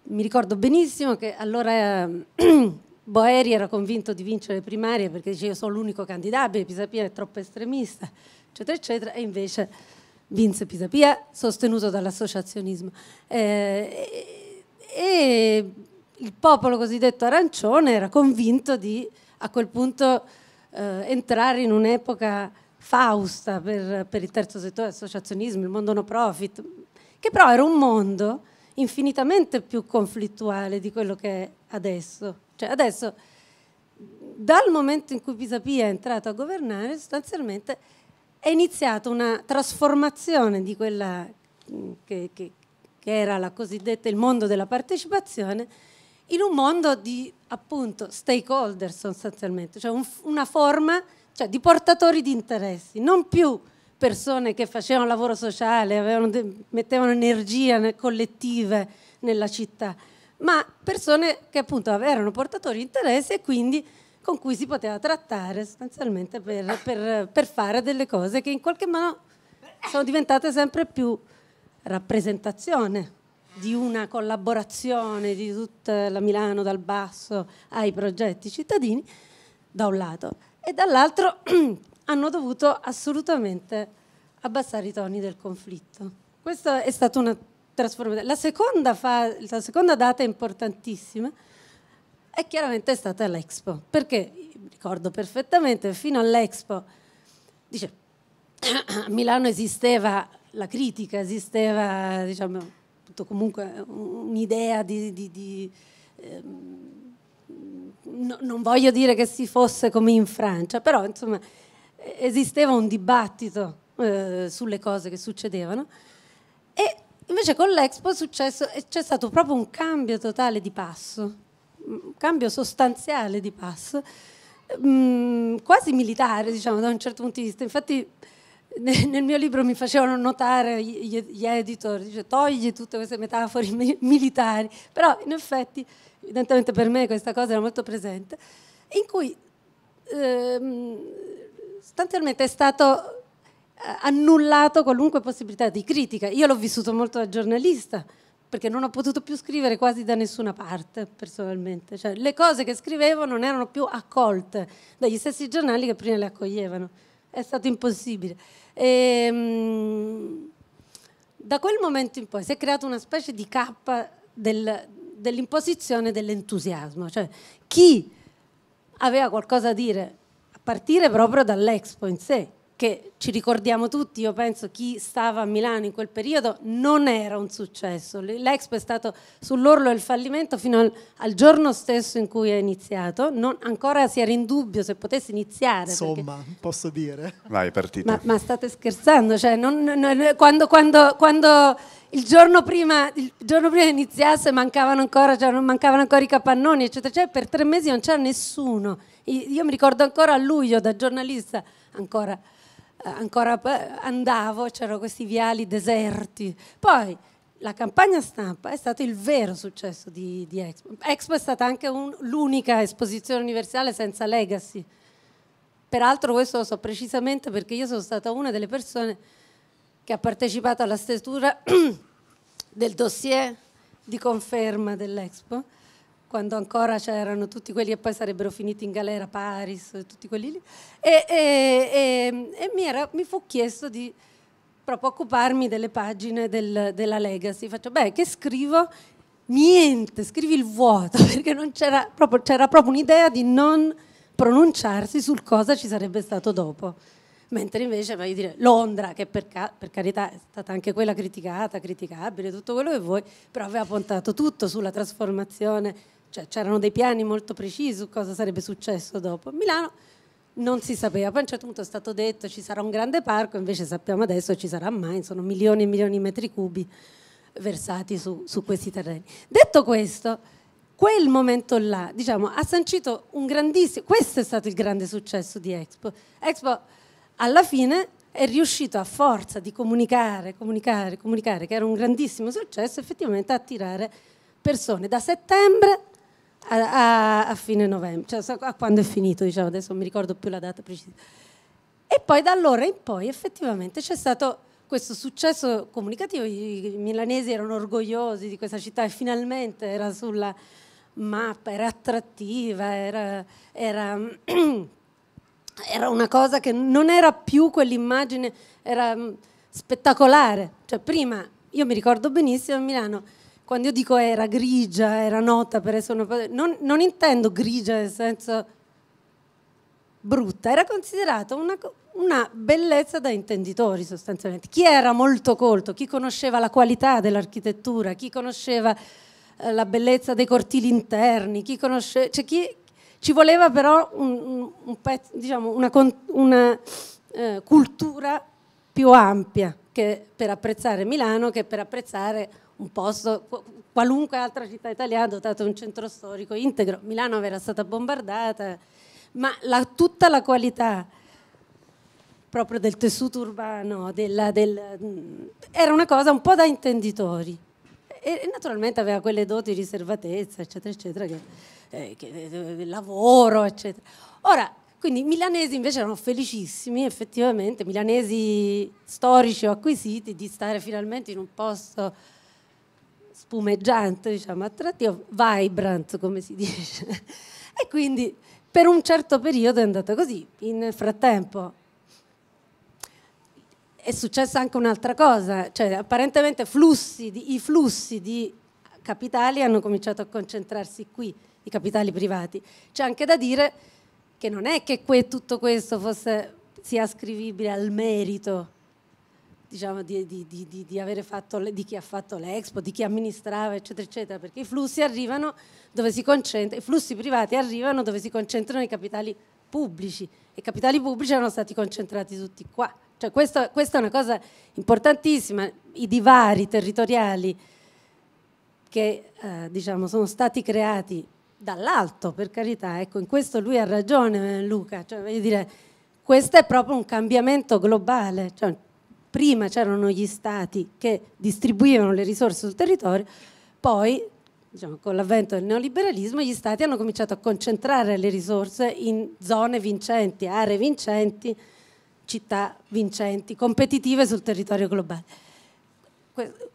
mi ricordo benissimo che allora ehm, Boeri era convinto di vincere le primarie perché diceva io sono l'unico candidabile, Pisapia è troppo estremista, eccetera, eccetera, e invece vinse Pisapia sostenuto dall'associazionismo. Eh, e il popolo cosiddetto arancione era convinto di, a quel punto, eh, entrare in un'epoca fausta per, per, il terzo settore, l'associazionismo, il mondo no profit, che però era un mondo infinitamente più conflittuale di quello che è adesso. Cioè adesso, dal momento in cui Pisapia è entrato a governare, sostanzialmente è iniziata una trasformazione di quella mm, che, che, che era cosiddetta, il mondo della partecipazione in un mondo di appunto stakeholder sostanzialmente, cioè un, una forma cioè, di portatori di interessi, non più persone che facevano lavoro sociale, avevano, mettevano energia collettive nella città, ma persone che appunto erano portatori di interessi e quindi con cui si poteva trattare sostanzialmente per, per, per fare delle cose che in qualche modo sono diventate sempre più rappresentazione di una collaborazione di tutta la Milano dal basso ai progetti cittadini, da un lato, e dall'altro hanno dovuto assolutamente abbassare i toni del conflitto. Questa è stata una trasformazione. La seconda, fa, la seconda data importantissima è chiaramente stata l'Expo, perché ricordo perfettamente, fino all'Expo, dice, a Milano esisteva la critica, esisteva diciamo, appunto comunque eh, un'idea di... di, di ehm, no, non voglio dire che si fosse come in Francia, però insomma eh, esisteva un dibattito eh, sulle cose che succedevano e invece con l'Expo successo, c'è stato proprio un cambio totale di passo, un cambio sostanziale di passo, mh, mm, quasi militare diciamo da un certo punto di vista. Infatti nel mio libro mi facevano notare gli editor, dice togli tutte queste metafore militari, però in effetti, evidentemente per me questa cosa era molto presente, in cui ehm, sostanzialmente è stato eh, annullato qualunque possibilità di critica. Io l'ho vissuto molto da giornalista, perché non ho potuto più scrivere quasi da nessuna parte personalmente, cioè, le cose che scrivevo non erano più accolte dagli stessi giornali che prima le accoglievano è stato impossibile. E, ehm, da quel momento in poi si è creata una specie di cappa del, dell'imposizione dell'entusiasmo, cioè chi aveva qualcosa da dire, a partire proprio dall'Expo in sé, che ci ricordiamo tutti, io penso chi stava a Milano in quel periodo non era un successo. L'Expo è stato sull'orlo del fallimento fino al, al giorno stesso in cui è iniziato, non, ancora si era in dubbio se potesse iniziare. Insomma, perché... posso dire. Vai, partita. Ma, ma state scherzando, cioè, non, non, quando, quando, quando il giorno, prima, il giorno prima, iniziasse mancavano ancora, cioè mancavano ancora i capannoni, eccetera, cioè per tre mesi non c'era nessuno. Io mi ricordo ancora a luglio da giornalista, ancora ancora andavo, c'erano questi viali deserti. Poi la campagna stampa è stato il vero successo di, di Expo. Expo è stata anche un, l'unica esposizione universale senza legacy. Peraltro questo lo so precisamente perché io sono stata una delle persone che ha partecipato alla stesura del dossier di conferma dell'Expo quando ancora c'erano tutti quelli e poi sarebbero finiti in galera, Paris, tutti quelli lì. E, e, e, e mi, era, mi, fu chiesto di proprio occuparmi delle pagine del, della Legacy. Faccio, beh, che scrivo? Niente, scrivi il vuoto, perché c'era proprio, c'era proprio un'idea di non pronunciarsi sul cosa ci sarebbe stato dopo mentre invece voglio dire Londra che per, ca- per, carità è stata anche quella criticata, criticabile, tutto quello che vuoi, però aveva puntato tutto sulla trasformazione cioè, c'erano dei piani molto precisi su cosa sarebbe successo dopo. A Milano non si sapeva, poi a un certo punto è stato detto ci sarà un grande parco, invece sappiamo adesso ci sarà mai, sono milioni e milioni di metri cubi versati su, su questi terreni. Detto questo, quel momento là, diciamo, ha sancito un grandissimo, questo è stato il grande successo di Expo. Expo alla fine è riuscito a forza di comunicare, comunicare, comunicare, che era un grandissimo successo, effettivamente a attirare persone da settembre a, a, a fine novembre, cioè a quando è finito, diciamo, adesso non mi ricordo più la data precisa. E poi da allora in poi effettivamente c'è stato questo successo comunicativo, i milanesi erano orgogliosi di questa città e finalmente era sulla mappa, era attrattiva, era, era, era una cosa che non era più quell'immagine, era mm, spettacolare. Cioè prima, io mi ricordo benissimo a Milano, quando io dico era grigia, era nota per essere una parodia, non, non intendo grigia nel senso brutta, era considerata una, una, bellezza da intenditori sostanzialmente. Chi era molto colto, chi conosceva la qualità dell'architettura, chi conosceva eh, la bellezza dei cortili interni, chi conosceva... Cioè chi, ci voleva però un, un pezzo, diciamo, una, una eh, cultura più ampia che per apprezzare Milano che per apprezzare un posto, qualunque altra città italiana dotata di un centro storico integro. Milano era stata bombardata, ma la, tutta la qualità proprio del tessuto urbano, della, del, era una cosa un po' da intenditori. E, naturalmente aveva quelle doti di riservatezza, eccetera, eccetera, che, eh, che, eh, lavoro, eccetera. Ora, quindi i milanesi invece erano felicissimi, effettivamente, milanesi storici o acquisiti, di stare finalmente in un posto spumeggiante, diciamo, attrattivo, vibrant come si dice. e quindi per un certo periodo è andata così. Nel frattempo è successa anche un'altra cosa, cioè apparentemente flussi di, i flussi di capitali hanno cominciato a concentrarsi qui, i capitali privati. C'è anche da dire che non è che que, tutto questo fosse, sia ascrivibile al merito diciamo, di, di, di, fatto, di, chi ha fatto l'Expo, di chi amministrava, eccetera, eccetera, perché i flussi arrivano dove si concentrano, i flussi privati arrivano dove si concentrano i capitali pubblici e i capitali pubblici erano stati concentrati tutti qua. Cioè, questo, questa è una cosa importantissima, i divari territoriali che eh, diciamo, sono stati creati dall'alto, per carità, ecco, in questo lui ha ragione Luca, cioè, voglio dire, questo è proprio un cambiamento globale, cioè, prima c'erano gli stati che distribuivano le risorse sul territorio, poi diciamo, con l'avvento del neoliberalismo gli stati hanno cominciato a concentrare le risorse in zone vincenti, aree vincenti, città vincenti, competitive sul territorio globale.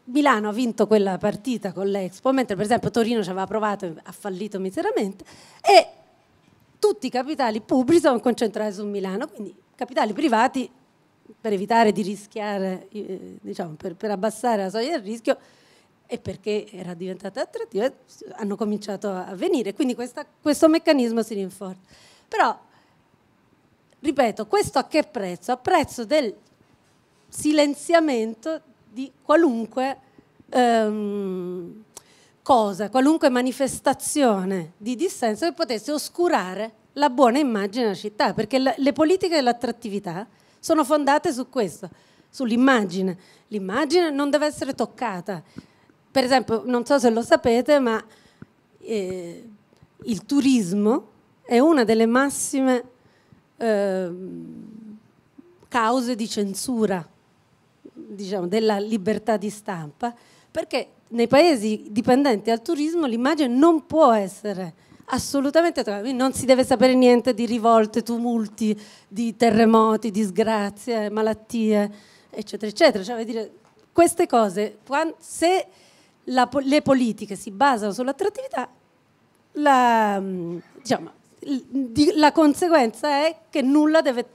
Milano ha vinto quella partita con l'Expo, mentre per esempio Torino ci aveva provato e ha fallito miseramente e tutti i capitali pubblici sono concentrati su Milano, quindi capitali privati per evitare di rischiare, eh, diciamo, per, per, abbassare la soglia del rischio e perché era diventata attrattiva, hanno cominciato a venire. Quindi questa, questo meccanismo si rinforza. Però, ripeto, questo a che prezzo? A prezzo del silenziamento di qualunque ehm, cosa, qualunque manifestazione di dissenso che potesse oscurare la buona immagine della città, perché le politiche dell'attrattività sono fondate su questo, sull'immagine. L'immagine non deve essere toccata. Per esempio, non so se lo sapete, ma eh, il turismo è una delle massime eh, cause di censura diciamo, della libertà di stampa, perché nei paesi dipendenti al turismo l'immagine non può essere assolutamente non si deve sapere niente di rivolte, tumulti, di terremoti, disgrazie, malattie, eccetera, eccetera. Cioè, dire, queste cose, se la, le politiche si basano sull'attrattività, la, diciamo, la conseguenza è che nulla deve,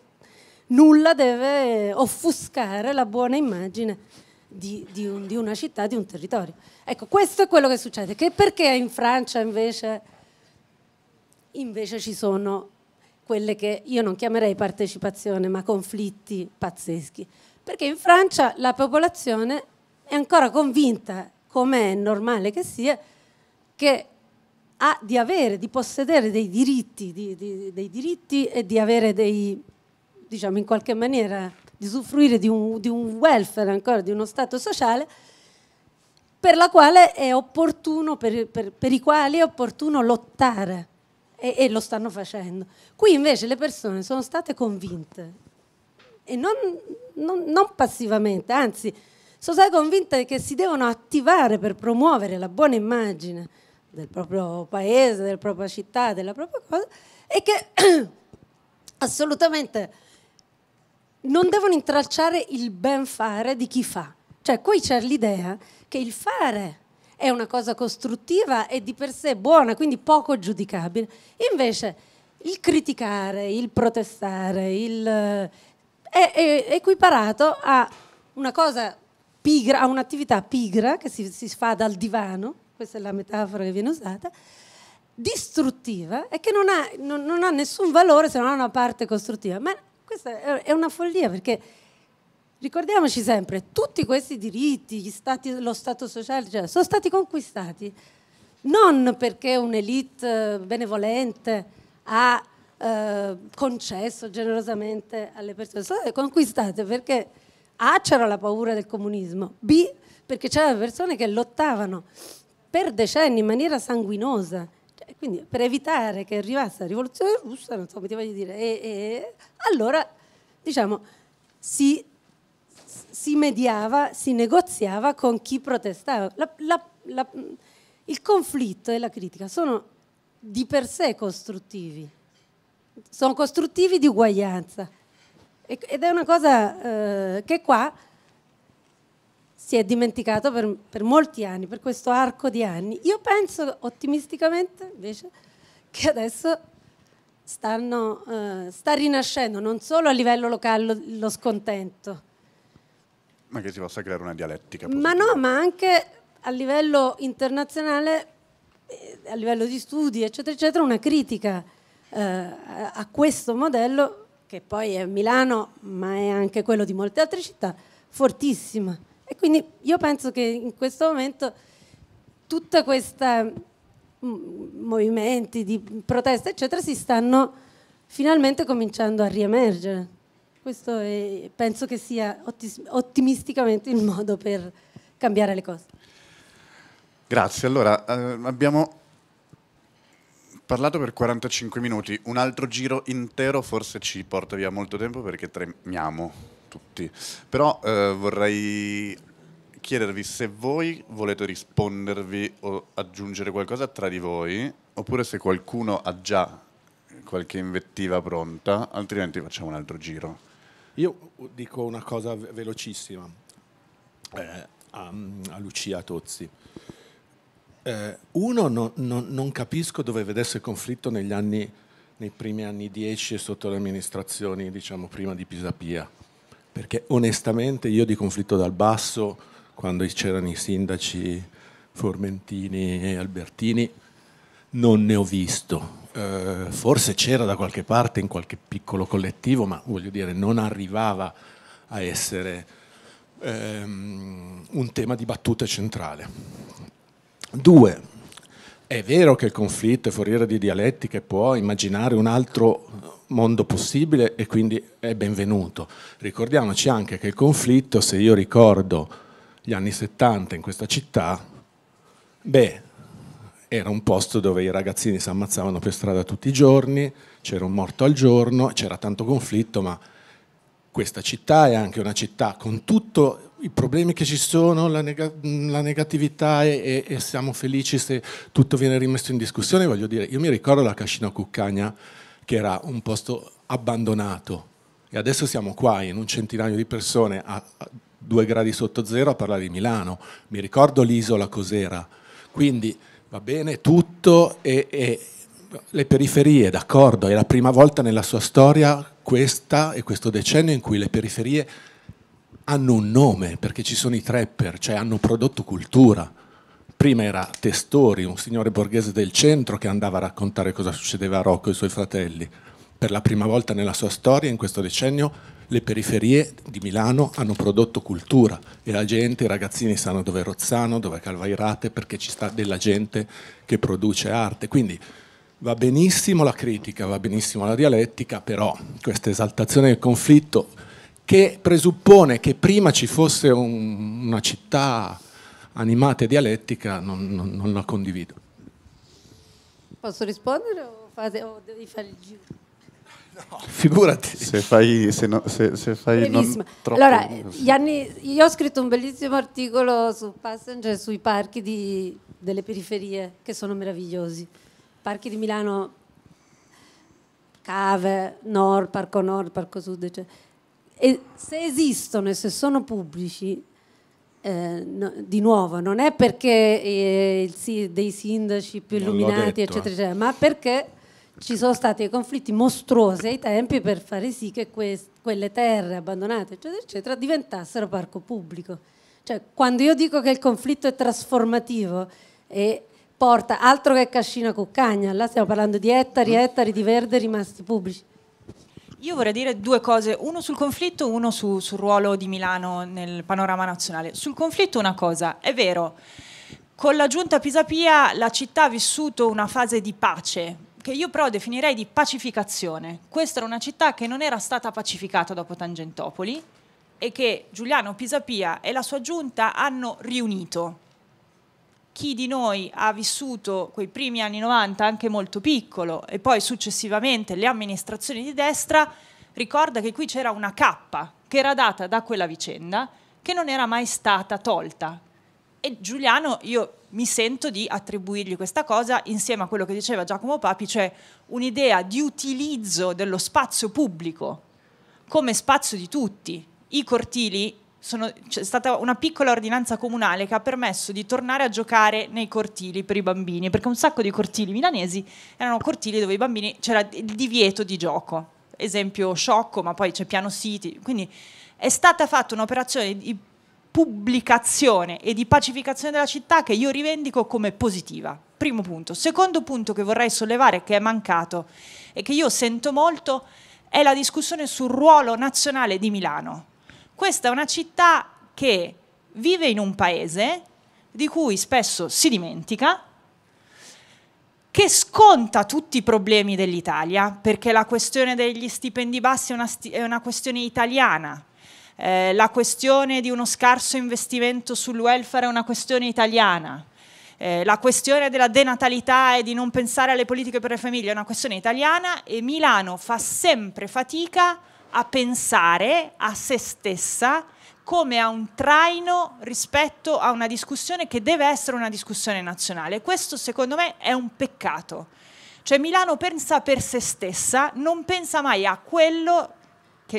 nulla deve, offuscare la buona immagine di, di, un, di, una città, di un territorio. Ecco, questo è quello che succede. Che perché in Francia invece invece ci sono quelle che io non chiamerei partecipazione, ma conflitti pazzeschi. Perché in Francia la popolazione è ancora convinta, come è normale che sia, che ha di avere, di possedere dei diritti, di, di, dei diritti e di avere dei, diciamo in qualche maniera, di usufruire di un, di un welfare ancora, di uno stato sociale, per, per, per, i quali è opportuno lottare e, e lo stanno facendo. Qui invece le persone sono state convinte e non, non, non passivamente, anzi sono state convinte che si devono attivare per promuovere la buona immagine del proprio paese, della propria città, della propria cosa e che assolutamente non devono intralciare il ben fare di chi fa. Cioè qui c'è l'idea che il fare è una cosa costruttiva e di per sé buona, quindi poco giudicabile. Invece il criticare, il protestare, il, eh, è, è, equiparato a una cosa pigra, a un'attività pigra che si, si fa dal divano, questa è la metafora che viene usata, distruttiva e che non ha, non, non ha, nessun valore se non ha una parte costruttiva. Ma questa è una follia perché ricordiamoci sempre, tutti questi diritti, stati, lo Stato sociale, cioè, sono stati conquistati non perché un'elite eh, benevolente ha eh, concesso generosamente alle persone, sono state conquistate perché A c'era la paura del comunismo, B perché c'erano persone che lottavano per decenni in maniera sanguinosa cioè, quindi per evitare che arrivasse la rivoluzione russa, non so come ti voglio dire, e, e allora diciamo si si mediava, si negoziava con chi protestava. La, la, la, il conflitto e la critica sono di per sé costruttivi, sono costruttivi di uguaglianza. Ed è una cosa eh, che qua si è dimenticato per, per, molti anni, per questo arco di anni. Io penso ottimisticamente invece che adesso stanno, eh, sta rinascendo non solo a livello locale lo, lo scontento, ma che si possa creare una dialettica. Positiva. Ma no, ma anche a livello internazionale, eh, a livello di studi, eccetera, eccetera, una critica eh, a questo modello, che poi è Milano, ma è anche quello di molte altre città, fortissima. E quindi io penso che in questo momento tutti questi mm, movimenti di protesta eccetera si stanno finalmente cominciando a riemergere. Questo è, penso che sia ottimisticamente il modo per cambiare le cose. Grazie. Allora, eh, abbiamo parlato per 45 minuti, un altro giro intero forse ci porta via molto tempo perché tremiamo tutti, però eh, vorrei chiedervi se voi volete rispondervi o aggiungere qualcosa tra di voi, oppure se qualcuno ha già qualche invettiva pronta, altrimenti facciamo un altro giro. Io dico una cosa velocissima eh, a, a, Lucia Tozzi. Eh, uno, no, no, non capisco dove vedesse il conflitto negli anni, nei primi anni 10 sotto le amministrazioni, diciamo, prima di Pisapia. Perché onestamente io di conflitto dal basso, quando c'erano i sindaci Formentini e Albertini, non ne ho visto eh, forse c'era da qualche parte, in qualche piccolo collettivo, ma voglio dire, non arrivava a essere ehm, un tema di battuta centrale. Due, è vero che il conflitto è foriera di dialettiche, può immaginare un altro mondo possibile e quindi è benvenuto. Ricordiamoci anche che il conflitto, se io ricordo gli anni 70 in questa città, beh, era un posto dove i ragazzini si ammazzavano per strada tutti i giorni, c'era un morto al giorno, c'era tanto conflitto, ma questa città è anche una città con tutti i problemi che ci sono, la, neg la negatività e, e, siamo felici se tutto viene rimesso in discussione. Voglio dire, io mi ricordo la Cascina Cuccagna che era un posto abbandonato e adesso siamo qua in un centinaio di persone a due gradi sotto zero a parlare di Milano. Mi ricordo l'isola cos'era. Quindi va bene tutto e, e le periferie, d'accordo, è la prima volta nella sua storia questa e questo decennio in cui le periferie hanno un nome, perché ci sono i trapper, cioè hanno prodotto cultura. Prima era Testori, un signore borghese del centro che andava a raccontare cosa succedeva a Rocco e i suoi fratelli. Per la prima volta nella sua storia, in questo decennio, le periferie di Milano hanno prodotto cultura e la gente, i ragazzini sanno dove è Rozzano, dove è Calvairate, perché ci sta della gente che produce arte. Quindi va benissimo la critica, va benissimo la dialettica, però questa esaltazione del conflitto che presuppone che prima ci fosse un, una città animata e dialettica non, non, non la condivido. Posso rispondere o, fate, o devi fare il giro? figurati. Se fai, se no, se, se fai non troppo... Allora, anni, io ho scritto un bellissimo articolo su Passenger sui parchi di, delle periferie che sono meravigliosi. Parchi di Milano, Cave, Nord, Parco Nord, Parco Sud, eccetera. E se esistono e se sono pubblici, eh, no, di nuovo, non è perché eh, il, dei sindaci più illuminati, detto, eccetera, eh. eccetera, ma perché ci sono stati conflitti mostruosi ai tempi per fare sì che quelle terre abbandonate, eccetera, eccetera, diventassero parco pubblico. Cioè, quando io dico che il conflitto è trasformativo e porta altro che cascina cuccagna, là stiamo parlando di ettari e ettari di verde rimasti pubblici. Io vorrei dire due cose, uno sul conflitto, uno su, sul ruolo di Milano nel panorama nazionale. Sul conflitto una cosa, è vero, con la giunta Pisapia la città ha vissuto una fase di pace, che io però definirei di pacificazione. Questa era una città che non era stata pacificata dopo Tangentopoli e che Giuliano Pisapia e la sua giunta hanno riunito. Chi di noi ha vissuto quei primi anni 90 anche molto piccolo e poi successivamente le amministrazioni di destra ricorda che qui c'era una cappa che era data da quella vicenda che non era mai stata tolta. E Giuliano, io mi sento di attribuirgli questa cosa insieme a quello che diceva Giacomo Papi, cioè un'idea di utilizzo dello spazio pubblico come spazio di tutti. I cortili sono, c'è stata una piccola ordinanza comunale che ha permesso di tornare a giocare nei cortili per i bambini, perché un sacco di cortili milanesi erano cortili dove i bambini c'era il divieto di gioco. Esempio sciocco, ma poi c'è Piano City, quindi è stata fatta un'operazione di pubblicazione e di pacificazione della città che io rivendico come positiva. Primo punto. Secondo punto che vorrei sollevare, che è mancato e che io sento molto, è la discussione sul ruolo nazionale di Milano. Questa è una città che vive in un paese di cui spesso si dimentica, che sconta tutti i problemi dell'Italia, perché la questione degli stipendi bassi è una, sti è una questione italiana, eh, la questione di uno scarso investimento sul welfare è una questione italiana, eh, la questione della denatalità e di non pensare alle politiche per le famiglie è una questione italiana e Milano fa sempre fatica a pensare a se stessa come a un traino rispetto a una discussione che deve essere una discussione nazionale. Questo secondo me è un peccato. Cioè Milano pensa per se stessa, non pensa mai a quello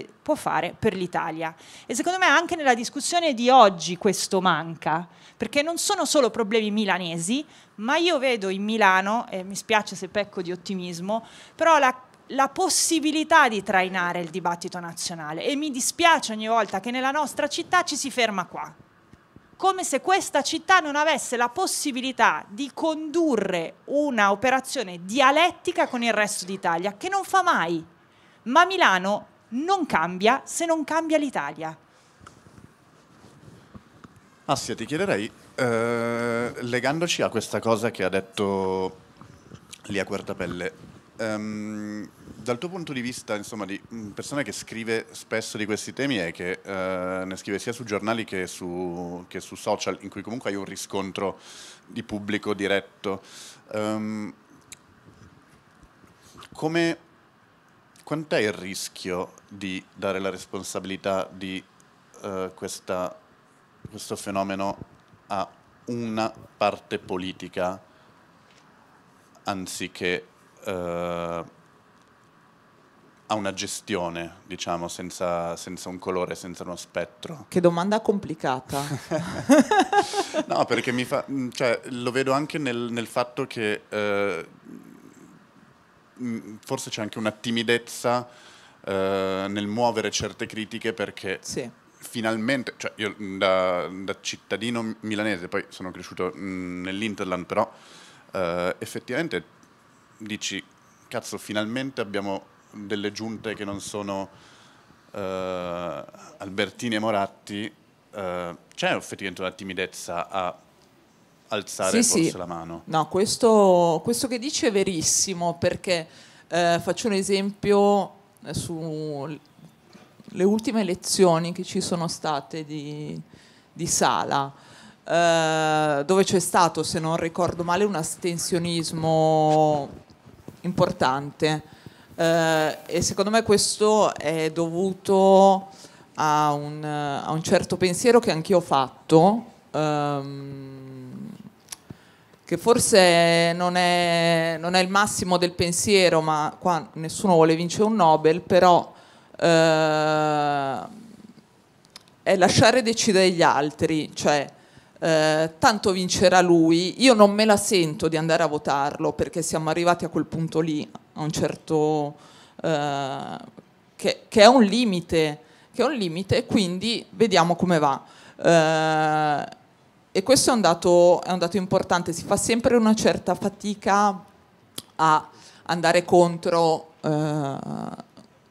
che può fare per l'Italia. E secondo me anche nella discussione di oggi questo manca, perché non sono solo problemi milanesi, ma io vedo in Milano, e mi spiace se pecco di ottimismo, però la la possibilità di trainare il dibattito nazionale e mi dispiace ogni volta che nella nostra città ci si ferma qua, come se questa città non avesse la possibilità di condurre una operazione dialettica con il resto d'Italia, che non fa mai. Ma Milano non cambia se non cambia l'Italia. Assia, ti chiederei, eh, legandoci a questa cosa che ha detto Lia Quartapelle, ehm, dal tuo punto di vista, insomma, di persona che scrive spesso di questi temi e che eh, ne scrive sia su giornali che su, che su, social, in cui comunque hai un riscontro di pubblico diretto, ehm, come Quant'è il rischio di dare la responsabilità di eh, questa, questo fenomeno a una parte politica anziché eh, a una gestione, diciamo, senza, senza, un colore, senza uno spettro? Che domanda complicata. no, perché mi fa, cioè, lo vedo anche nel, nel fatto che... Eh, Mm, forse c'è anche una timidezza eh, nel muovere certe critiche perché sì. finalmente, cioè io da, da, cittadino milanese, poi sono cresciuto mm, nell'Interland, però eh, effettivamente dici, cazzo, finalmente abbiamo delle giunte che non sono eh, Albertini e Moratti, eh, c'è effettivamente una timidezza a alzare sì, sì. la mano. No, questo, questo, che dice è verissimo perché eh, faccio un esempio eh, sulle ultime lezioni che ci sono state di, di sala. Eh, dove c'è stato, se non ricordo male, un astensionismo importante eh, e secondo me questo è dovuto a un, a un certo pensiero che anch'io ho fatto ehm, che forse non è, non è, il massimo del pensiero, ma qua nessuno vuole vincere un Nobel, però eh, è lasciare decidere gli altri, cioè eh, tanto vincerà lui, io non me la sento di andare a votarlo perché siamo arrivati a quel punto lì, a un certo... Eh, che, che, è un limite, che è un limite, quindi vediamo come va eh, e questo è un, dato, è un dato importante, si fa sempre una certa fatica a andare contro eh,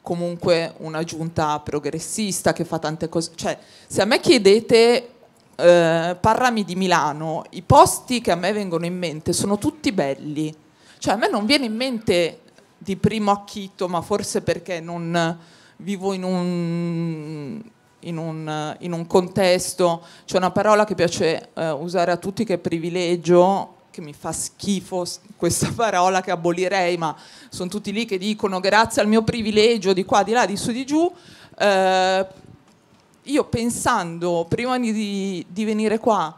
comunque una giunta progressista che fa tante cose. Cioè, se a me chiedete eh, parlami di Milano, i posti che a me vengono in mente sono tutti belli. Cioè, a me non viene in mente di primo acchito, ma forse perché non vivo in un in un, eh, in un contesto, c'è una parola che piace eh, usare a tutti che è privilegio, che mi fa schifo questa parola che abolirei, ma sono tutti lì che dicono grazie al mio privilegio di qua, di là, di su, di giù. Eh, io pensando prima di, di venire qua,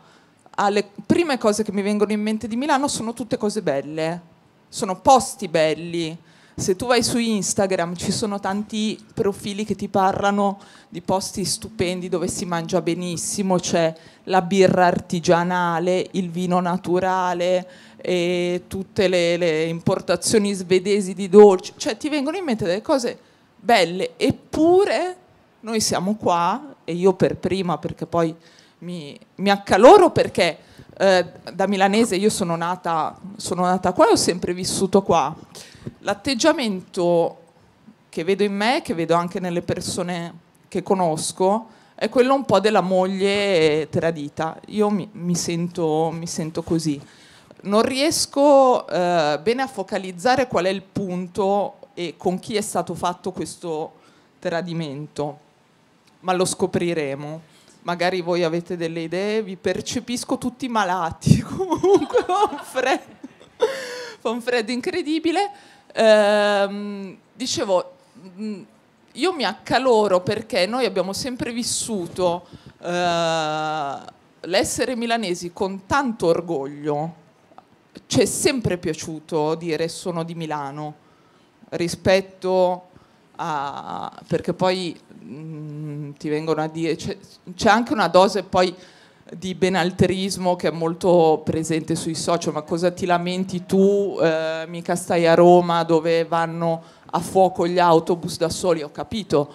alle prime cose che mi vengono in mente di Milano sono tutte cose belle, sono posti belli, se tu vai su Instagram ci sono tanti profili che ti parlano di posti stupendi dove si mangia benissimo, c'è la birra artigianale, il vino naturale e tutte le, le importazioni svedesi di dolci, cioè ti vengono in mente delle cose belle, eppure noi siamo qua e io per prima perché poi mi, mi accaloro perché eh, da milanese io sono nata, sono nata qua e ho sempre vissuto qua L'atteggiamento che vedo in me, che vedo anche nelle persone che conosco, è quello un po' della moglie tradita. Io mi, mi, sento, mi sento, così. Non riesco eh, bene a focalizzare qual è il punto e con chi è stato fatto questo tradimento, ma lo scopriremo. Magari voi avete delle idee, vi percepisco tutti malati, comunque un freddo, fa un freddo incredibile. Ehm, dicevo, mm, io mi accaloro perché noi abbiamo sempre vissuto eh, l'essere milanesi con tanto orgoglio. Ci è sempre piaciuto dire sono di Milano rispetto a... perché poi mh, mm, ti vengono a dire... C'è, c'è anche una dose poi di benalterismo che è molto presente sui social, ma cosa ti lamenti tu? Eh, mica stai a Roma dove vanno a fuoco gli autobus da soli, ho capito,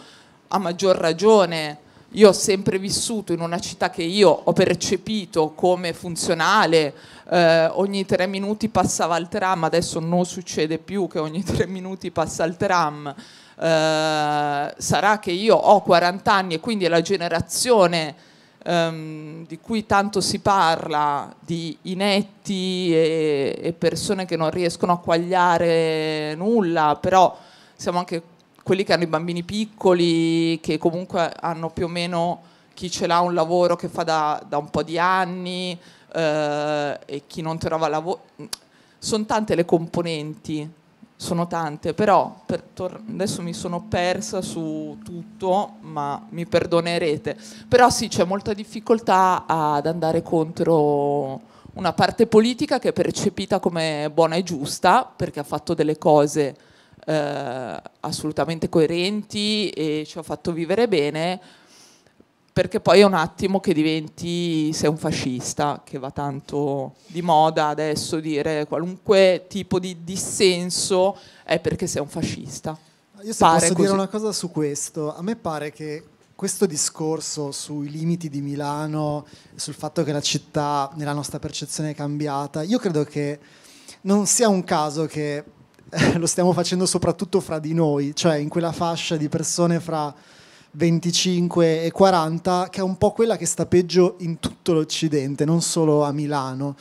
a maggior ragione. Io ho sempre vissuto in una città che io ho percepito come funzionale, eh, ogni tre minuti passava il tram, adesso non succede più che ogni tre minuti passa il tram. Eh, sarà che io ho 40 anni e quindi è la generazione um, di cui tanto si parla, di inetti e, e persone che non riescono a quagliare nulla, però siamo anche quelli che hanno i bambini piccoli, che comunque hanno più o meno chi ce l'ha un lavoro che fa da, da un po' di anni eh, e chi non trova lavoro. Sono tante le componenti sono tante, però per tor- adesso mi sono persa su tutto, ma mi perdonerete. Però sì, c'è molta difficoltà ad andare contro una parte politica che è percepita come buona e giusta, perché ha fatto delle cose eh, assolutamente coerenti e ci ha fatto vivere bene, perché poi è un attimo che diventi, sei un fascista, che va tanto di moda adesso dire qualunque tipo di dissenso è perché sei un fascista. Io se posso così. dire una cosa su questo, a me pare che questo discorso sui limiti di Milano, sul fatto che la città nella nostra percezione è cambiata, io credo che non sia un caso che lo stiamo facendo soprattutto fra di noi, cioè in quella fascia di persone fra 25 e 40, che è un po' quella che sta peggio in tutto l'Occidente, non solo a Milano.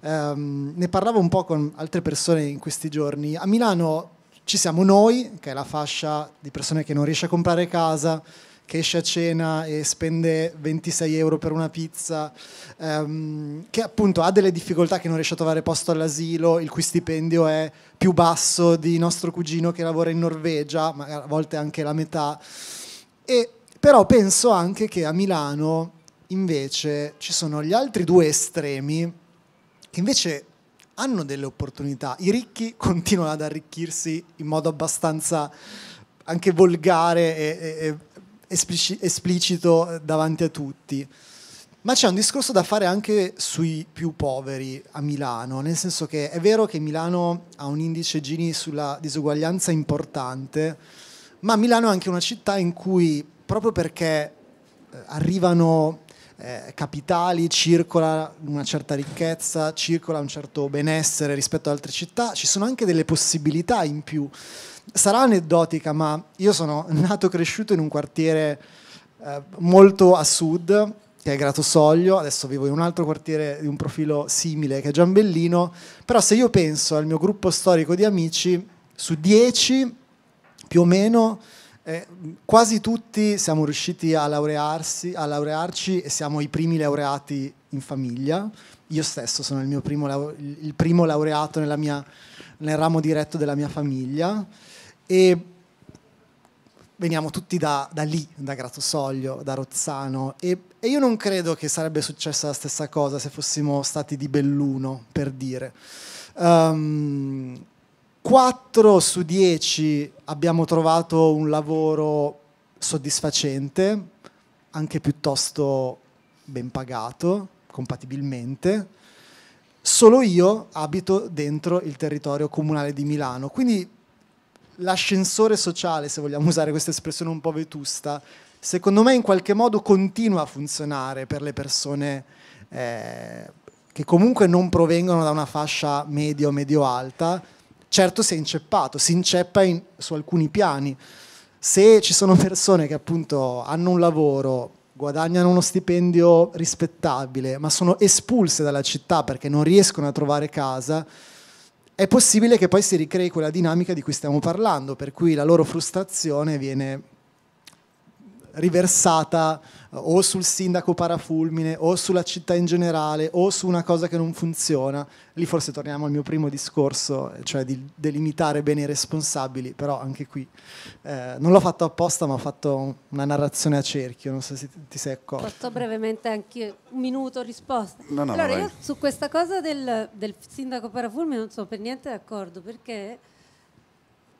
Um, ne parlavo un po' con altre persone in questi giorni. A Milano ci siamo noi, che è la fascia di persone che non riesce a comprare casa, che esce a cena e spende 26 euro per una pizza, um, che appunto ha delle difficoltà che non riesce a trovare posto all'asilo, il cui stipendio è più basso di nostro cugino che lavora in Norvegia, ma a volte anche la metà. E, però penso anche che a Milano invece ci sono gli altri due estremi che invece hanno delle opportunità. I ricchi continuano ad arricchirsi in modo abbastanza anche volgare e, e, e esplicito davanti a tutti. Ma c'è un discorso da fare anche sui più poveri a Milano, nel senso che è vero che Milano ha un indice Gini sulla disuguaglianza importante, ma Milano è anche una città in cui proprio perché eh, arrivano eh, capitali, circola una certa ricchezza, circola un certo benessere rispetto ad altre città, ci sono anche delle possibilità in più. Sarà aneddotica, ma io sono nato e cresciuto in un quartiere eh, molto a sud, che è Gratosoglio, adesso vivo in un altro quartiere di un profilo simile che è Giambellino, però se io penso al mio gruppo storico di amici, su dieci più o meno eh, quasi tutti siamo riusciti a, laurearsi, a laurearci e siamo i primi laureati in famiglia. Io stesso sono il, mio primo, il primo laureato nella mia, nel ramo diretto della mia famiglia e veniamo tutti da, da lì, da Gratosoglio, da Rozzano e, e io non credo che sarebbe successa la stessa cosa se fossimo stati di Belluno, per dire. Um, 4 su 10 abbiamo trovato un lavoro soddisfacente, anche piuttosto ben pagato, compatibilmente. Solo io abito dentro il territorio comunale di Milano, quindi l'ascensore sociale, se vogliamo usare questa espressione un po' vetusta, secondo me in qualche modo continua a funzionare per le persone eh, che comunque non provengono da una fascia medio-medio alta, certo si è inceppato, si inceppa in, su alcuni piani. Se ci sono persone che appunto hanno un lavoro, guadagnano uno stipendio rispettabile, ma sono espulse dalla città perché non riescono a trovare casa, è possibile che poi si ricrei quella dinamica di cui stiamo parlando, per cui la loro frustrazione viene riversata o sul sindaco parafulmine o sulla città in generale o su una cosa che non funziona. Lì forse torniamo al mio primo discorso, cioè di delimitare bene i responsabili, però anche qui eh, non l'ho fatto apposta ma ho fatto una narrazione a cerchio, non so se ti sei accorto. Posso brevemente anche un minuto risposta? No, no, allora io su questa cosa del, del sindaco parafulmine non sono per niente d'accordo perché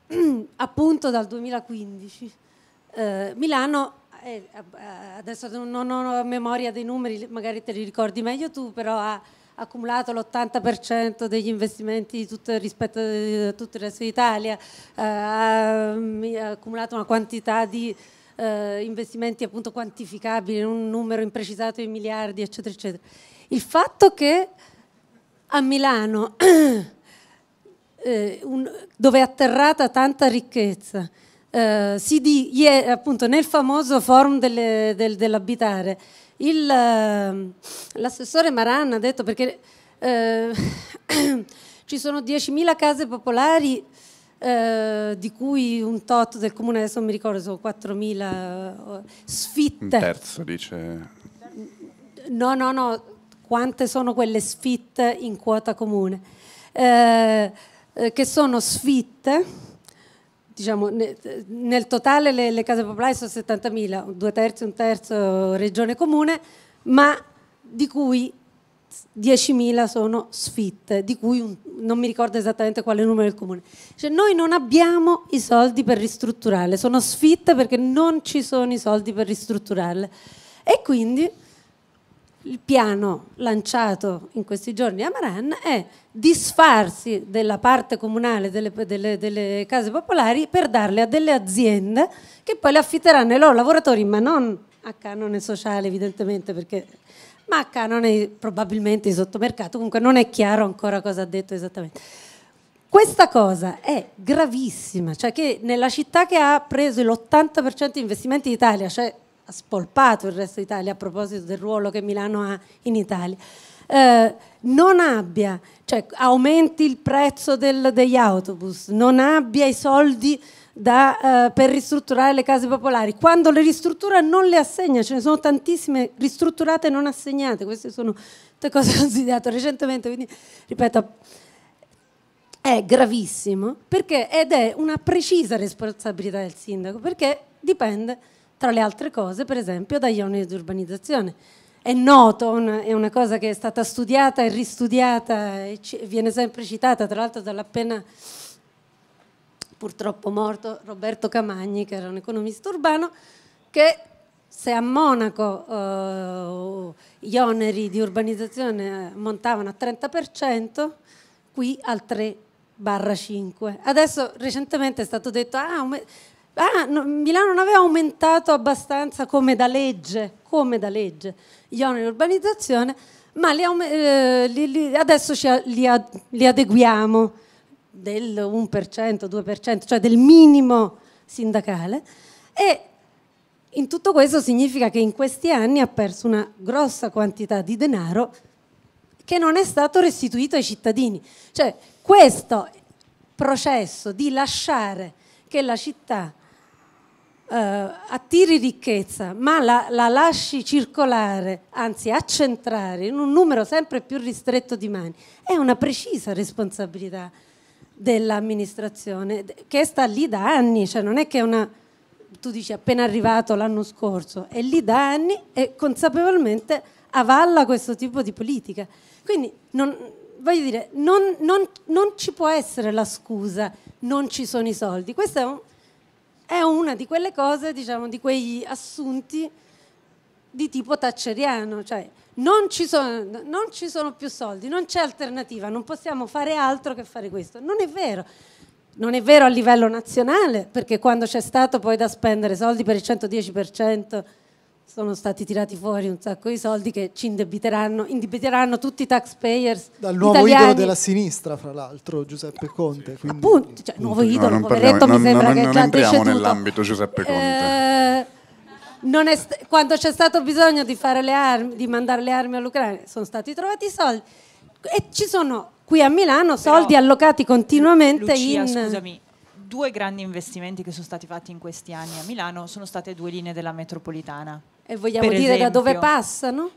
appunto dal 2015 eh, Milano eh, eh, adesso non ho memoria dei numeri, magari te li ricordi meglio tu, però ha accumulato l'80% degli investimenti di tutto, rispetto a eh, tutto il resto d'Italia, eh, ha accumulato una quantità di eh, investimenti appunto quantificabili, un numero imprecisato di miliardi, eccetera, eccetera. Il fatto che a Milano, eh, un, dove è atterrata tanta ricchezza, eh, si di, appunto, nel famoso forum delle, del, dell'abitare, il, eh, l'assessore Maran ha detto perché eh, ci sono 10.000 case popolari eh, di cui un tot del comune, adesso non mi ricordo, sono 4.000 eh, sfitte. Un terzo dice... No, no, no, quante sono quelle sfitte in quota comune? Eh, eh che sono sfitte diciamo, nel totale le, le, case popolari sono 70.000, due terzi, un terzo regione comune, ma di cui 10.000 sono sfitte, di cui un, non mi ricordo esattamente quale numero è il comune. Cioè, noi non abbiamo i soldi per ristrutturarle, sono sfitte perché non ci sono i soldi per ristrutturarle. E quindi il piano lanciato in questi giorni a Maran è disfarsi della parte comunale delle, delle, delle, case popolari per darle a delle aziende che poi le affitteranno ai loro lavoratori, ma non a canone sociale evidentemente, perché, ma a canone probabilmente di sottomercato, comunque non è chiaro ancora cosa ha detto esattamente. Questa cosa è gravissima, cioè che nella città che ha preso l'80% di investimenti d'Italia, cioè ha spolpato il resto d'Italia a proposito del ruolo che Milano ha in Italia. Eh, non abbia, cioè aumenti il prezzo del, degli autobus, non abbia i soldi da, eh, per ristrutturare le case popolari, quando le ristruttura non le assegna, ce ne sono tantissime ristrutturate e non assegnate, queste sono tutte cose considerate recentemente, quindi ripeto, è gravissimo perché, ed è una precisa responsabilità del sindaco, perché dipende tra le altre cose per esempio dagli oneri di urbanizzazione. È noto, è una cosa che è stata studiata e ristudiata e viene sempre citata tra l'altro dall'appena purtroppo morto Roberto Camagni che era un economista urbano che se a Monaco eh, gli oneri di urbanizzazione montavano al 30%, qui al 3-5. Adesso recentemente è stato detto ah, Ah, no, Milano non aveva aumentato abbastanza come da legge, come da legge, gli oneri di urbanizzazione, ma li, eh, li, li, adesso ci, ad, li, adeguiamo del 1%, 2%, cioè del minimo sindacale e in tutto questo significa che in questi anni ha perso una grossa quantità di denaro che non è stato restituito ai cittadini. Cioè questo processo di lasciare che la città eh, attiri ricchezza, ma la, la lasci circolare, anzi accentrare in un numero sempre più ristretto di mani, è una precisa responsabilità dell'amministrazione che sta lì da anni, cioè non è che è una tu dici appena arrivato l'anno scorso, è lì da anni e consapevolmente avalla questo tipo di politica. Quindi non, voglio dire, non, non, non ci può essere la scusa, non ci sono i soldi. Questo è un, è una di quelle cose, diciamo, di quegli assunti di tipo tacceriano, cioè non ci, sono, non ci sono più soldi, non c'è alternativa, non possiamo fare altro che fare questo. Non è vero. Non è vero a livello nazionale, perché quando c'è stato poi da spendere soldi per il 110% sono stati tirati fuori un sacco di soldi che ci indebiteranno, indebiteranno tutti i taxpayers dal nuovo italiani. idolo della sinistra fra l'altro Giuseppe Conte quindi... appunto, cioè, nuovo idolo, no, non poveretto non, mi sembra non, che non è già entriamo nell'ambito Giuseppe Conte eh, st- quando c'è stato bisogno di, armi, di mandare le armi all'Ucraina sono stati trovati i soldi e ci sono qui a Milano soldi Però, allocati continuamente Lucia, in... scusami due grandi investimenti che sono stati fatti in questi anni a Milano sono state due linee della metropolitana e vogliamo per dire esempio. da dove passano?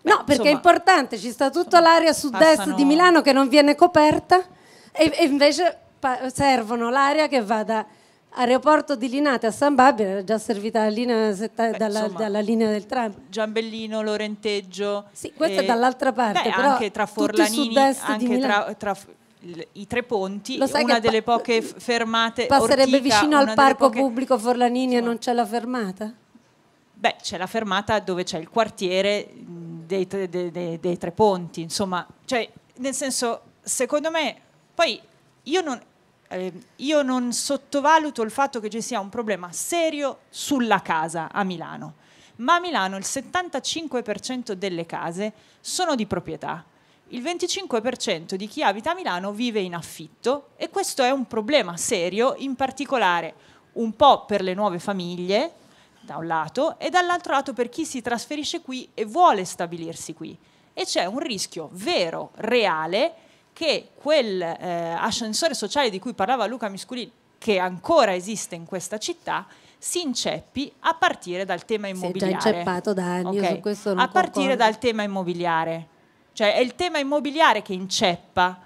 Beh, no, perché insomma, è importante, ci sta tutta insomma, l'area sud-est passano... di Milano che non viene coperta e, e invece pa- servono l'area che va da aeroporto di Linate a San Babila, era già servita la linea setta- Beh, dalla, insomma, dalla, linea del tram. Giambellino, Lorenteggio. Sì, questa e... è dall'altra parte. Beh, però anche tra Forlanini, anche tra, tra i tre ponti, Lo una delle pa- poche fermate. Passerebbe Ortica, vicino al parco poche... pubblico Forlanini Insomma. e non c'è la fermata? beh, c'è la fermata dove c'è il quartiere dei, dei, dei, dei tre ponti, insomma, cioè, nel senso, secondo me, poi io non, eh, io non sottovaluto il fatto che ci sia un problema serio sulla casa a Milano, ma a Milano il 75% delle case sono di proprietà. Il 25% di chi abita a Milano vive in affitto e questo è un problema serio, in particolare un po' per le nuove famiglie, da un lato, e dall'altro lato per chi si trasferisce qui e vuole stabilirsi qui. E c'è un rischio vero, reale, che quel eh, ascensore sociale di cui parlava Luca Misculin, che ancora esiste in questa città, si inceppi a partire dal tema immobiliare. Si è già inceppato da anni, okay. su questo non A concordo. partire dal tema immobiliare. Cioè è il tema immobiliare che inceppa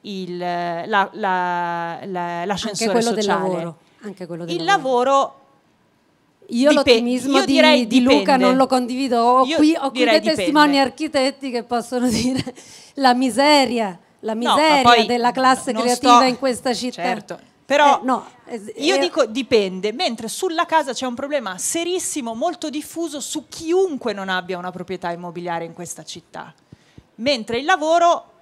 il, eh, la, la, la, l'ascensore Anche quello sociale. Del lavoro. Anche quello del il lavoro, lavoro io Dip- l'ottimismo io di, di Luca non lo condivido, ho io qui, ho qui dei testimoni architetti che possono dire la miseria, la miseria no, della classe creativa sto, in questa città. Certo. Però eh, no, io eh, dico dipende, mentre sulla casa c'è un problema serissimo, molto diffuso su chiunque non abbia una proprietà immobiliare in questa città. Mentre il lavoro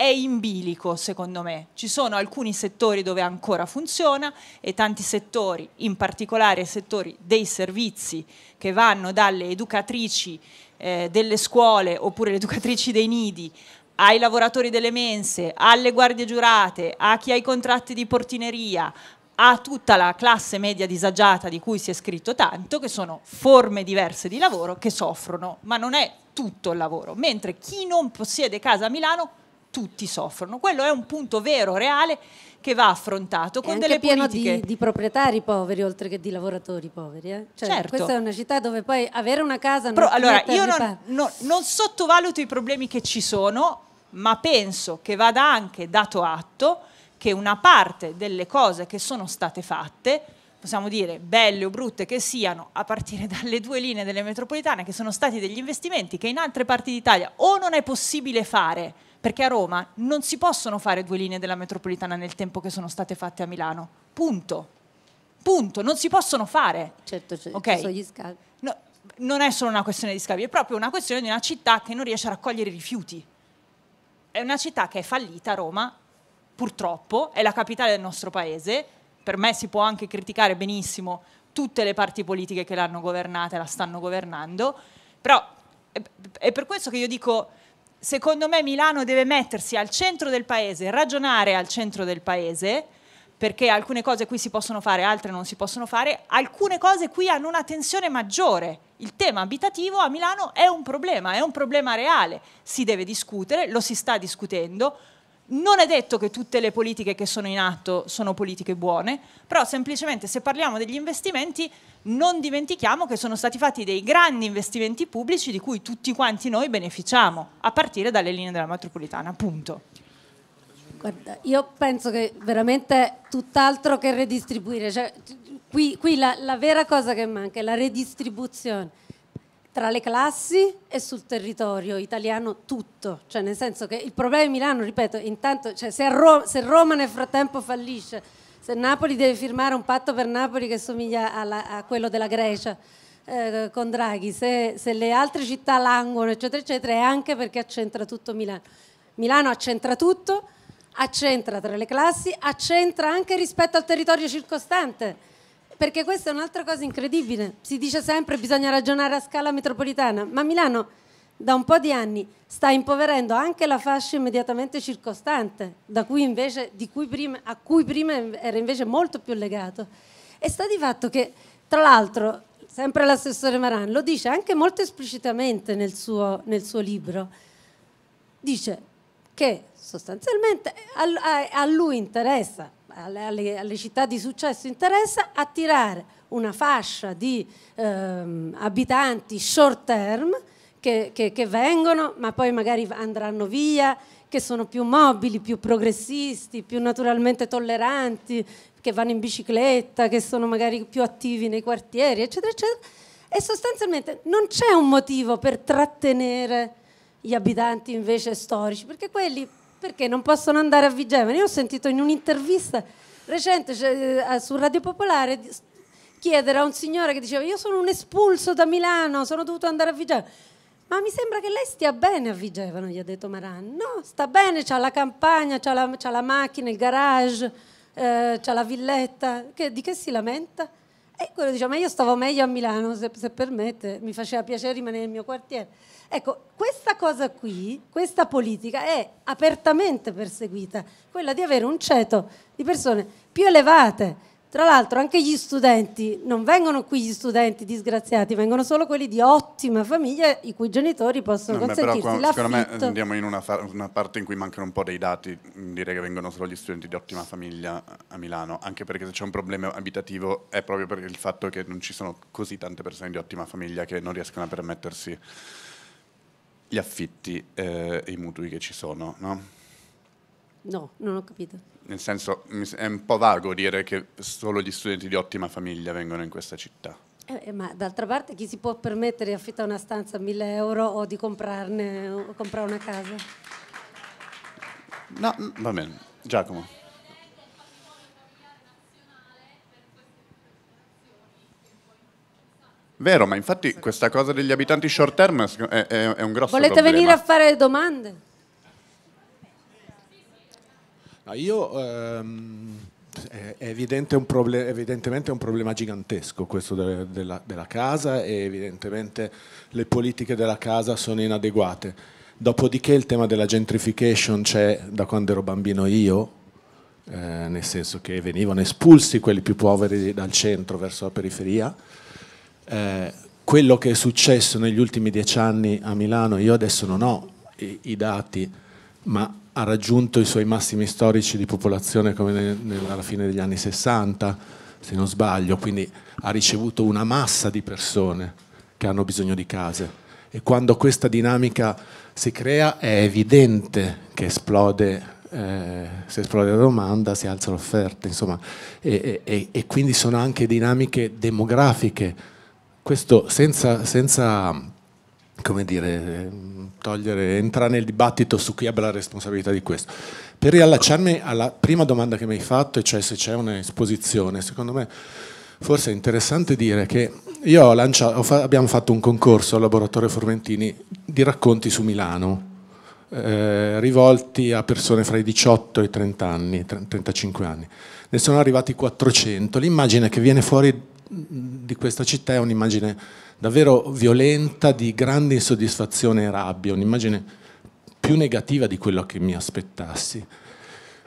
è in bilico secondo me. Ci sono alcuni settori dove ancora funziona e tanti settori, in particolare settori dei servizi che vanno dalle educatrici eh, delle scuole oppure le educatrici dei nidi ai lavoratori delle mense, alle guardie giurate, a chi ha i contratti di portineria, a tutta la classe media disagiata di cui si è scritto tanto, che sono forme diverse di lavoro che soffrono, ma non è tutto il lavoro, mentre chi non possiede casa a Milano tutti soffrono. Quello è un punto vero, reale, che va affrontato con delle pieno politiche. Di, di proprietari poveri oltre che di lavoratori poveri. Eh? Cioè, certo. Questa è una città dove poi avere una casa... Non Però, allora, io non, non, non sottovaluto i problemi che ci sono, ma penso che vada anche dato atto che una parte delle cose che sono state fatte possiamo dire, belle o brutte che siano, a partire dalle due linee delle metropolitane, che sono stati degli investimenti che in altre parti d'Italia o non è possibile fare perché a Roma non si possono fare due linee della metropolitana nel tempo che sono state fatte a Milano. Punto. Punto, non si possono fare. Certo, certo. Okay. Sono gli scavi. No, non è solo una questione di scavi, è proprio una questione di una città che non riesce a raccogliere i rifiuti. È una città che è fallita, Roma, purtroppo, è la capitale del nostro paese. Per me si può anche criticare benissimo tutte le parti politiche che l'hanno governata e la stanno governando, però è per questo che io dico secondo me Milano deve mettersi al centro del paese, ragionare al centro del paese, perché alcune cose qui si possono fare, altre non si possono fare, alcune cose qui hanno una tensione maggiore. Il tema abitativo a Milano è un problema, è un problema reale, si deve discutere, lo si sta discutendo, non è detto che tutte le politiche che sono in atto sono politiche buone, però semplicemente se parliamo degli investimenti non dimentichiamo che sono stati fatti dei grandi investimenti pubblici di cui tutti quanti noi beneficiamo, a partire dalle linee della metropolitana, punto. Guarda, io penso che veramente tutt'altro che redistribuire, cioè, qui, qui la, la vera cosa che manca è la redistribuzione tra le classi e sul territorio italiano tutto, cioè nel senso che il problema di Milano, ripeto, intanto cioè, se, Roma, se, Roma, nel frattempo fallisce, se Napoli deve firmare un patto per Napoli che somiglia alla, a quello della Grecia eh, con Draghi, se, se, le altre città languono, eccetera, eccetera, è anche perché accentra tutto Milano. Milano accentra tutto, accentra tra le classi, accentra anche rispetto al territorio circostante perché questa è un'altra cosa incredibile. Si dice sempre che bisogna ragionare a scala metropolitana, ma Milano da un po' di anni sta impoverendo anche la fascia immediatamente circostante, cui invece, cui prima, a cui prima era invece molto più legato. E sta di fatto che, tra l'altro, sempre l'assessore Maran lo dice anche molto esplicitamente nel suo, nel suo libro, dice che sostanzialmente a lui interessa alle, alle, alle, città di successo interessa attirare una fascia di ehm, abitanti short term che, che, che vengono ma poi magari andranno via, che sono più mobili, più progressisti, più naturalmente tolleranti, che vanno in bicicletta, che sono magari più attivi nei quartieri, eccetera, eccetera. E sostanzialmente non c'è un motivo per trattenere gli abitanti invece storici, perché quelli perché non possono andare a Vigevano. Io ho sentito in un'intervista recente cioè, eh, su Radio Popolare chiedere a un signore che diceva io sono un espulso da Milano, sono dovuto andare a Vigevano. Ma mi sembra che lei stia bene a Vigevano, gli ha detto Maran. No, sta bene, c'ha la campagna, c'ha la, c'ha la macchina, il garage, eh, c'ha la villetta. Che, di che si lamenta? E quello dice, ma io stavo meglio a Milano, se, se permette, mi faceva piacere rimanere nel mio quartiere. Ecco, questa cosa qui, questa politica è apertamente perseguita, quella di avere un ceto di persone più elevate. Tra l'altro anche gli studenti, non vengono qui gli studenti disgraziati, vengono solo quelli di ottima famiglia i cui genitori possono no, consentirsi però, l'affitto. Secondo me andiamo in una, una, parte in cui mancano un po' dei dati, mm, dire che vengono solo gli studenti di ottima famiglia a Milano, anche perché se c'è un problema abitativo è proprio per il fatto che non ci sono così tante persone di ottima famiglia che non riescono a permettersi gli affitti eh, e i mutui che ci sono, no? No, non ho capito. Nel senso, è un po' vago dire che solo gli studenti di ottima famiglia vengono in questa città. Eh, eh ma d'altra parte chi si può permettere di affittare una stanza a 1000 euro o di comprarne, o comprare una casa? No, va bene. Giacomo. Vero, ma infatti questa cosa degli abitanti short term è, è, è un grosso Volete problema. venire a fare domande? No, io... Ehm... È evidente un evidentemente è un problema gigantesco questo de della, della, casa e evidentemente le politiche della casa sono inadeguate. Dopodiché il tema della gentrification c'è da quando ero bambino io, eh, nel senso che venivano espulsi quelli più poveri dal centro verso la periferia eh, quello che è successo negli ultimi dieci anni a Milano, io adesso non ho i, i dati, ma ha raggiunto i suoi massimi storici di popolazione come nel, nel, alla fine degli anni 60, se non sbaglio, quindi ha ricevuto una massa di persone che hanno bisogno di case. E quando questa dinamica si crea è evidente che esplode eh, se esplode la domanda si alza l'offerta, insomma, e, e, e, quindi sono anche dinamiche demografiche questo senza, senza come dire, togliere, entrare nel dibattito su chi abbia la responsabilità di questo. Per riallacciarmi alla prima domanda che mi hai fatto, e cioè se c'è un'esposizione, secondo me forse è interessante dire che io ho lanciato, abbiamo fatto un concorso al Laboratorio Formentini di racconti su Milano, eh, rivolti a persone fra i 18 e i 30 anni, 35 anni. Ne sono arrivati 400. L'immagine che viene fuori di questa città è un'immagine davvero violenta, di grande insoddisfazione e rabbia, un'immagine più negativa di quello che mi aspettassi.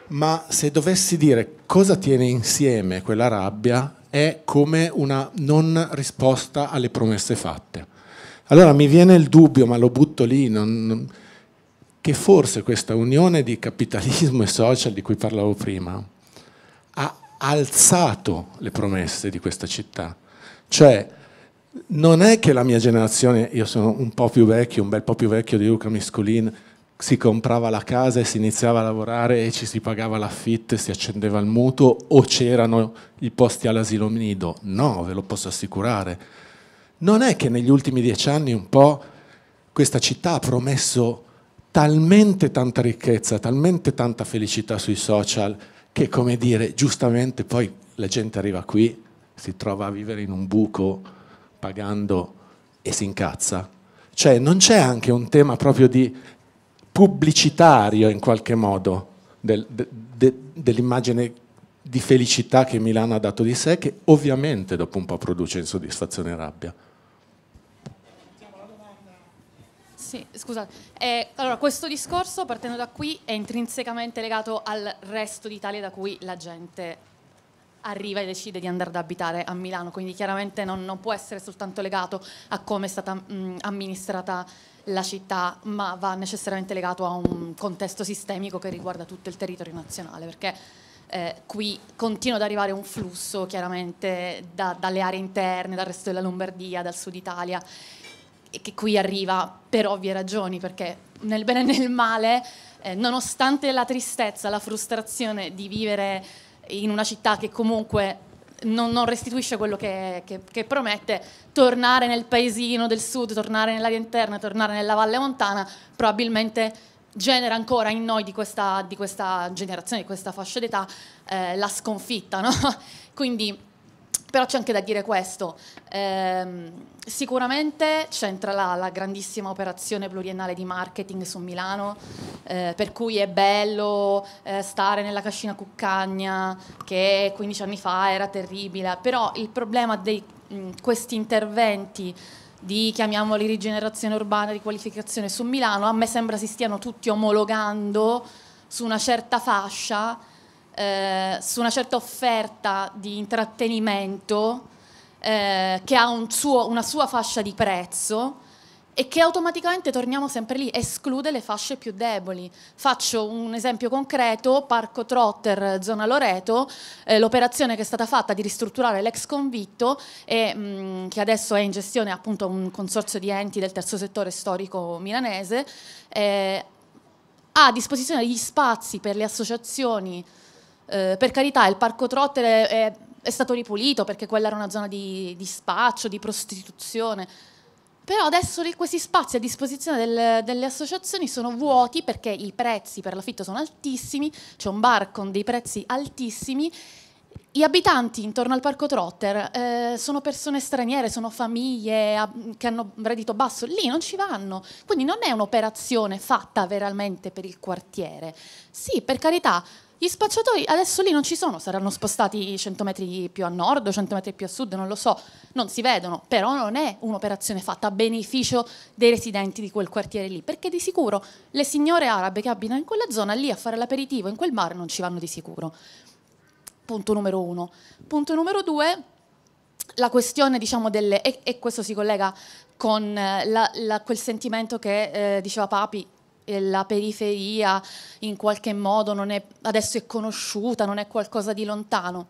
Ma se dovessi dire cosa tiene insieme quella rabbia è come una non risposta alle promesse fatte. Allora mi viene il dubbio, ma lo butto lì, non, che forse questa unione di capitalismo e social di cui parlavo prima alzato le promesse di questa città. Cioè, non è che la mia generazione, io sono un po' più vecchio, un bel po' più vecchio di Luca Miscolin, si comprava la casa e si iniziava a lavorare e ci si pagava l'affitto e si accendeva il mutuo o c'erano i posti all'asilo nido. No, ve lo posso assicurare. Non è che negli ultimi dieci anni un po' questa città ha promesso talmente tanta ricchezza, talmente tanta felicità sui social, che come dire, giustamente poi la gente arriva qui, si trova a vivere in un buco pagando e si incazza. Cioè non c'è anche un tema proprio di pubblicitario in qualche modo del, de, de, dell'immagine di felicità che Milano ha dato di sé, che ovviamente dopo un po' produce insoddisfazione e rabbia. Sì, scusa. Eh, allora, questo discorso, partendo da qui, è intrinsecamente legato al resto d'Italia da cui la gente arriva e decide di andare ad abitare a Milano, quindi chiaramente non, non può essere soltanto legato a come è stata mh, amministrata la città, ma va necessariamente legato a un contesto sistemico che riguarda tutto il territorio nazionale, perché eh, qui continua ad arrivare un flusso chiaramente da, dalle aree interne, dal resto della Lombardia, dal sud Italia e che qui arriva per ovvie ragioni, perché nel bene e nel male, eh, nonostante la tristezza, la frustrazione di vivere in una città che comunque non, non restituisce quello che, che, che, promette, tornare nel paesino del sud, tornare nell'area interna, tornare nella valle montana, probabilmente genera ancora in noi di questa, di questa generazione, di questa fascia d'età, eh, la sconfitta. No? Quindi però c'è anche da dire questo, eh, sicuramente c'entra la, la, grandissima operazione pluriennale di marketing su Milano, eh, per cui è bello eh, stare nella cascina Cuccagna che 15 anni fa era terribile, però il problema di mm, questi interventi di chiamiamoli rigenerazione urbana, riqualificazione su Milano, a me sembra si stiano tutti omologando su una certa fascia eh, su una certa offerta di intrattenimento eh, che ha un suo, una sua fascia di prezzo e che automaticamente torniamo sempre lì, esclude le fasce più deboli. Faccio un esempio concreto, Parco Trotter, zona Loreto, eh, l'operazione che è stata fatta di ristrutturare l'ex convitto e mh, mm, che adesso è in gestione appunto un consorzio di enti del terzo settore storico milanese, eh, ha a disposizione degli spazi per le associazioni eh, per carità, il parco Trotter è, è, è, stato ripulito perché quella era una zona di, di spaccio, di prostituzione. Però adesso questi spazi a disposizione del, delle associazioni sono vuoti perché i prezzi per l'affitto sono altissimi, c'è un bar con dei prezzi altissimi. Gli abitanti intorno al parco Trotter eh, sono persone straniere, sono famiglie a, che hanno reddito basso, lì non ci vanno. Quindi non è un'operazione fatta veramente per il quartiere. Sì, per carità, gli spacciatori adesso lì non ci sono, saranno spostati 100 metri più a nord, 100 metri più a sud, non lo so, non si vedono, però non è un'operazione fatta a beneficio dei residenti di quel quartiere lì, perché di sicuro le signore arabe che abitano in quella zona lì a fare l'aperitivo in quel bar non ci vanno di sicuro. Punto numero uno. Punto numero due, la questione diciamo delle, e, e questo si collega con eh, la, la, quel sentimento che eh, diceva Papi, la periferia in qualche modo è, adesso è conosciuta, non è qualcosa di lontano.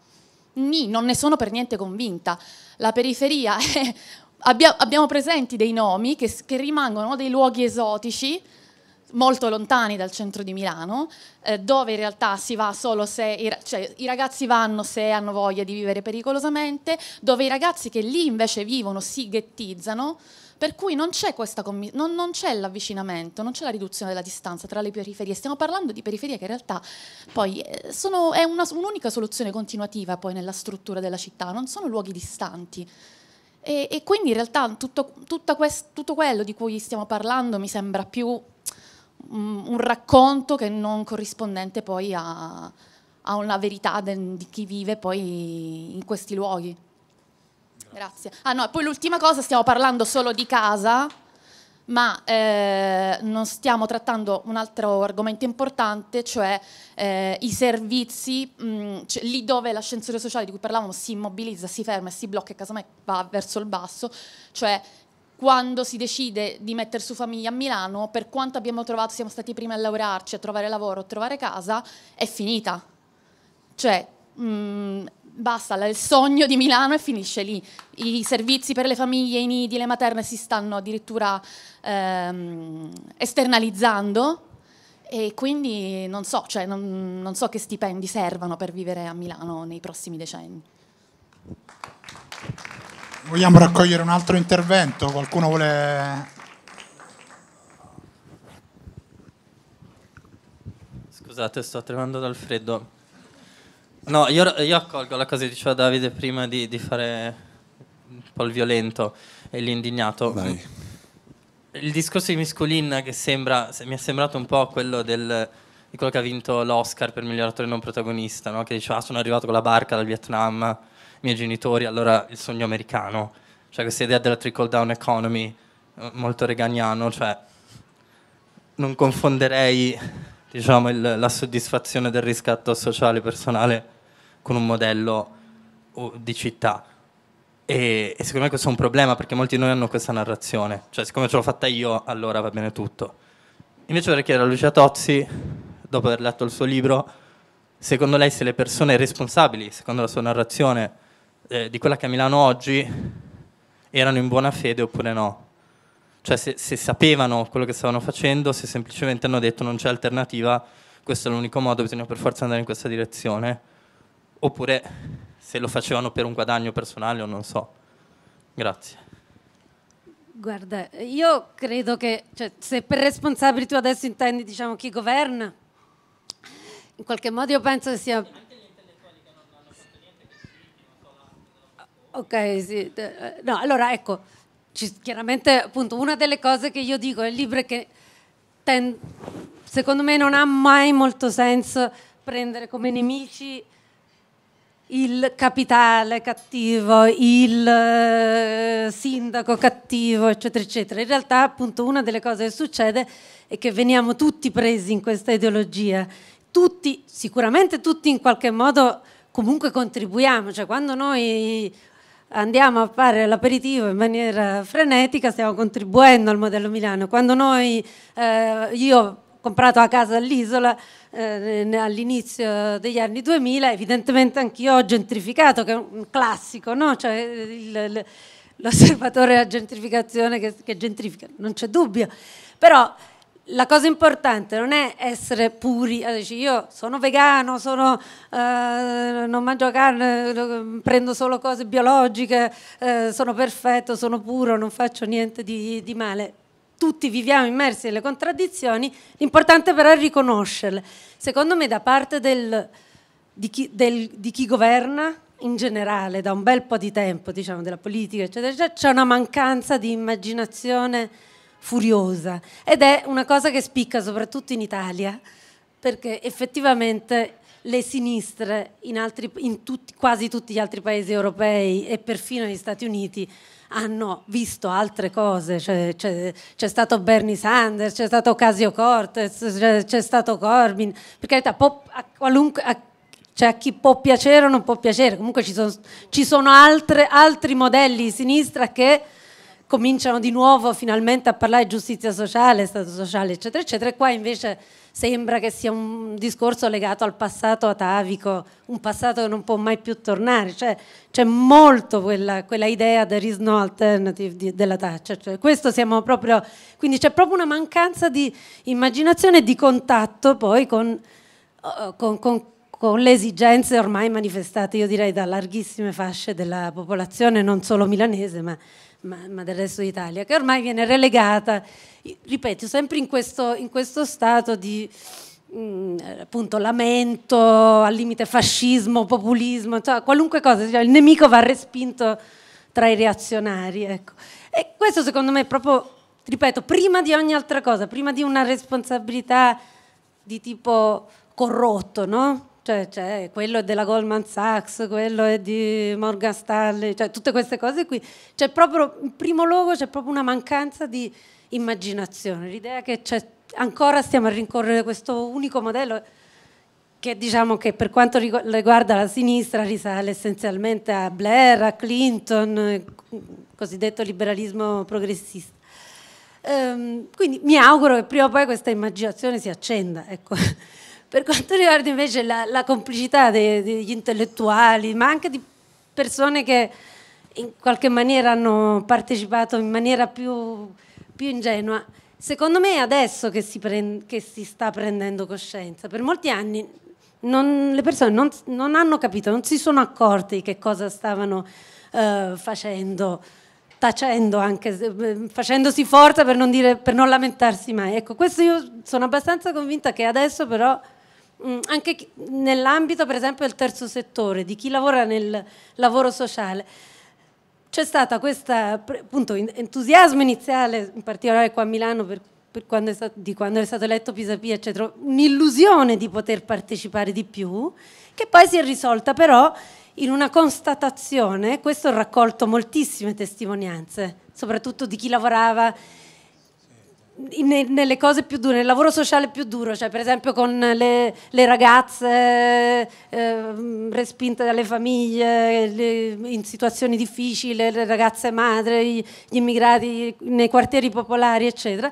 Ni, non ne sono per niente convinta. La periferia è, abbia, abbiamo presenti dei nomi che, che, rimangono dei luoghi esotici molto lontani dal centro di Milano, eh, dove in realtà si va solo se i, cioè, i ragazzi vanno se hanno voglia di vivere pericolosamente, dove i ragazzi che lì invece vivono si ghettizzano, per cui non c'è, commi- non, non c'è l'avvicinamento, non c'è la riduzione della distanza tra le periferie. Stiamo parlando di periferie che in realtà poi eh, sono, è una, un'unica soluzione continuativa poi nella struttura della città, non sono luoghi distanti. E, e quindi in realtà tutto, quest- tutto quello di cui stiamo parlando mi sembra più mm, un racconto che non corrispondente poi a, a una verità de, di chi vive poi in questi luoghi. Grazie. Ah no, poi l'ultima cosa, stiamo parlando solo di casa, ma eh, non stiamo trattando un altro argomento importante, cioè eh, i servizi, mh, mm, cioè, lì dove l'ascensore sociale di cui parlavamo si immobilizza, si ferma e si blocca e casomai va verso il basso, cioè quando si decide di mettere su famiglia a Milano, per quanto abbiamo trovato, siamo stati prima a laurearci, a trovare lavoro, a trovare casa, è finita. Cioè, mh, mm, basta, il sogno di Milano e finisce lì. I servizi per le famiglie, i nidi, le materne si stanno addirittura ehm, esternalizzando e quindi non so, cioè, non, non so che stipendi servano per vivere a Milano nei prossimi decenni. Vogliamo raccogliere un altro intervento? Qualcuno vuole Scusate, sto tremando dal freddo. No, io, io, accolgo la cosa che diceva Davide prima di, di, fare un po' il violento e l'indignato. Vai. Il discorso di Misculin che sembra, mi è sembrato un po' quello del, di quello che ha vinto l'Oscar per miglior attore non protagonista, no? che diceva ah, sono arrivato con la barca dal Vietnam, i miei genitori, allora il sogno americano. Cioè questa idea della trickle down economy, eh, molto reganiano, cioè non confonderei diciamo, il, la soddisfazione del riscatto sociale personale con un modello oh, di città. E, e, secondo me questo è un problema perché molti di noi hanno questa narrazione, cioè siccome ce l'ho fatta io allora va bene tutto. Invece vorrei chiedere a Lucia Tozzi, dopo aver letto il suo libro, secondo lei se le persone responsabili, secondo la sua narrazione, eh, di quella che è Milano oggi, erano in buona fede oppure no? Cioè se, se sapevano quello che stavano facendo, se semplicemente hanno detto non c'è alternativa, questo è l'unico modo, bisogna per forza andare in questa direzione oppure se lo facevano per un guadagno personale o non so. Grazie. Guarda, io credo che cioè, se per responsabili tu adesso intendi diciamo, chi governa, in qualche modo io penso che sia... Ok, sì. No, allora ecco, chiaramente appunto una delle cose che io dico è il libro che ten, secondo me non ha mai molto senso prendere come nemici il capitale cattivo, il eh, sindaco cattivo, eccetera, eccetera. In realtà appunto una delle cose che succede è che veniamo tutti presi in questa ideologia, tutti, sicuramente tutti in qualche modo comunque contribuiamo, cioè quando noi andiamo a fare l'aperitivo in maniera frenetica stiamo contribuendo al modello Milano, quando noi, eh, io comprato la casa all'isola eh, all'inizio degli anni 2000, evidentemente anch'io ho gentrificato, che è un classico, no? Cioè, il, l'osservatore della gentrificazione che, che gentrifica, non c'è dubbio. Però la cosa importante non è essere puri, io sono vegano, sono, eh, non mangio carne, prendo solo cose biologiche, eh, sono perfetto, sono puro, non faccio niente di, di male tutti viviamo immersi nelle contraddizioni, l'importante però è riconoscerle. Secondo me da parte del, di, chi, del, di, chi, governa in generale, da un bel po' di tempo, diciamo, della politica, eccetera, eccetera, c'è una mancanza di immaginazione furiosa ed è una cosa che spicca soprattutto in Italia, perché effettivamente le sinistre in, altri, in tutti, quasi tutti gli altri paesi europei e perfino negli Stati Uniti hanno ah, visto altre cose, cioè, c'è, c'è, stato Bernie Sanders, c'è stato Casio Cortez, c'è, c'è stato Corbyn, per carità, può, a, qualunque, a, cioè a chi può piacere o non può piacere, comunque ci sono, ci sono altre, altri modelli di sinistra che cominciano di nuovo finalmente a parlare di giustizia sociale, stato sociale, eccetera, eccetera, e qua invece sembra che sia un discorso legato al passato atavico, un passato che non può mai più tornare, cioè c'è molto quella, quella, idea there is no alternative di, della Thatcher, cioè, questo siamo proprio, quindi c'è proprio una mancanza di immaginazione e di contatto poi con, eh, con, con con le esigenze ormai manifestate, io direi, da larghissime fasce della popolazione, non solo milanese, ma ma, ma, del resto d'Italia, che ormai viene relegata, ripeto, sempre in questo, in questo stato di mh, mm, appunto lamento, al limite fascismo, populismo, cioè, qualunque cosa, cioè, il nemico va respinto tra i reazionari. Ecco. E questo secondo me è proprio, ripeto, prima di ogni altra cosa, prima di una responsabilità di tipo corrotto, no? cioè, cioè, quello è della Goldman Sachs, quello è di Morgan Stanley, cioè tutte queste cose qui. C'è proprio, in primo luogo, c'è proprio una mancanza di immaginazione, l'idea che ancora stiamo a rincorrere questo unico modello che diciamo che per quanto riguarda la sinistra risale essenzialmente a Blair, a Clinton, eh, cosiddetto liberalismo progressista. Ehm, quindi mi auguro che prima o poi questa immaginazione si accenda. Ecco. Per quanto riguarda invece la, la complicità de, degli intellettuali, ma anche di persone che in qualche maniera hanno partecipato in maniera più, più ingenua, secondo me è adesso che si, prend, che si, sta prendendo coscienza. Per molti anni non, le persone non, non, hanno capito, non si sono accorte di che cosa stavano eh, facendo tacendo anche, ehm, facendosi forza per non, dire, per non lamentarsi mai. Ecco, questo io sono abbastanza convinta che adesso però Mm, anche nell'ambito per esempio del terzo settore, di chi lavora nel lavoro sociale. C'è stato questo entusiasmo iniziale, in particolare qua a Milano, per, per quando stato, di quando è stato eletto Pisapia, eccetera, un'illusione di poter partecipare di più, che poi si è risolta però in una constatazione, questo ha raccolto moltissime testimonianze, soprattutto di chi lavorava in, nelle cose più dure, nel lavoro sociale più duro, cioè per esempio con le, le ragazze eh, mm, respinte dalle famiglie, le, in situazioni difficili, le ragazze madre, gli, gli immigrati nei quartieri popolari, eccetera.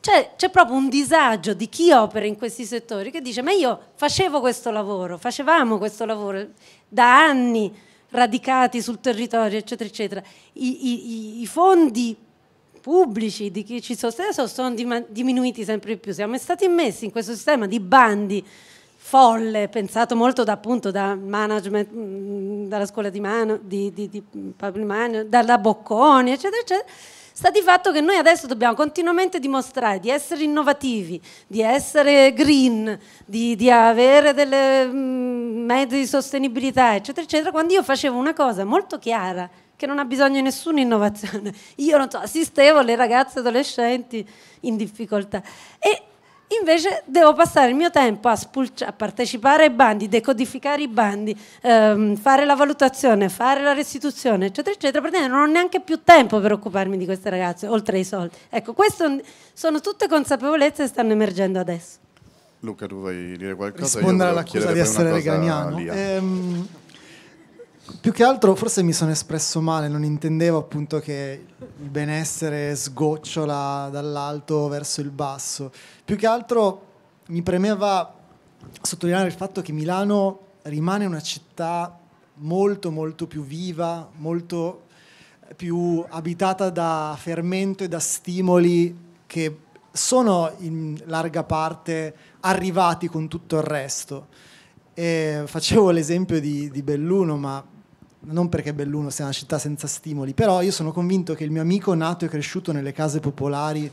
C'è, c'è, proprio un disagio di chi opera in questi settori che dice ma io facevo questo lavoro, facevamo questo lavoro da anni radicati sul territorio, eccetera, eccetera. I, i, i fondi pubblici di chi ci sosteso sono diminuiti sempre di più. Siamo stati messi in questo sistema di bandi folle, pensato molto da, appunto da management, mm, dalla scuola di mano, di, di, di Mano, dalla Bocconi, eccetera, eccetera. Sta di fatto che noi adesso dobbiamo continuamente dimostrare di essere innovativi, di essere green, di, di avere delle mm, mezzi di sostenibilità, eccetera, eccetera. Quando io facevo una cosa molto chiara, che non ha bisogno di nessuna innovazione. Io non so, assistevo le ragazze adolescenti in difficoltà e invece devo passare il mio tempo a, spulci- a partecipare ai bandi, decodificare i bandi, ehm, fare la valutazione, fare la restituzione, eccetera, eccetera, perché non ho neanche più tempo per occuparmi di queste ragazze, oltre ai soldi. Ecco, queste sono tutte consapevolezze che stanno emergendo adesso. Luca, tu vuoi dire qualcosa? Rispondere chiesa di essere reganiano. Ehm, più che altro forse mi sono espresso male, non intendevo appunto che il benessere sgocciola dall'alto verso il basso. Più che altro mi premeva sottolineare il fatto che Milano rimane una città molto molto più viva, molto più abitata da fermento e da stimoli che sono in larga parte arrivati con tutto il resto. E facevo l'esempio di, di Belluno, ma non perché Belluno sia una città senza stimoli, però io sono convinto che il mio amico nato e cresciuto nelle case popolari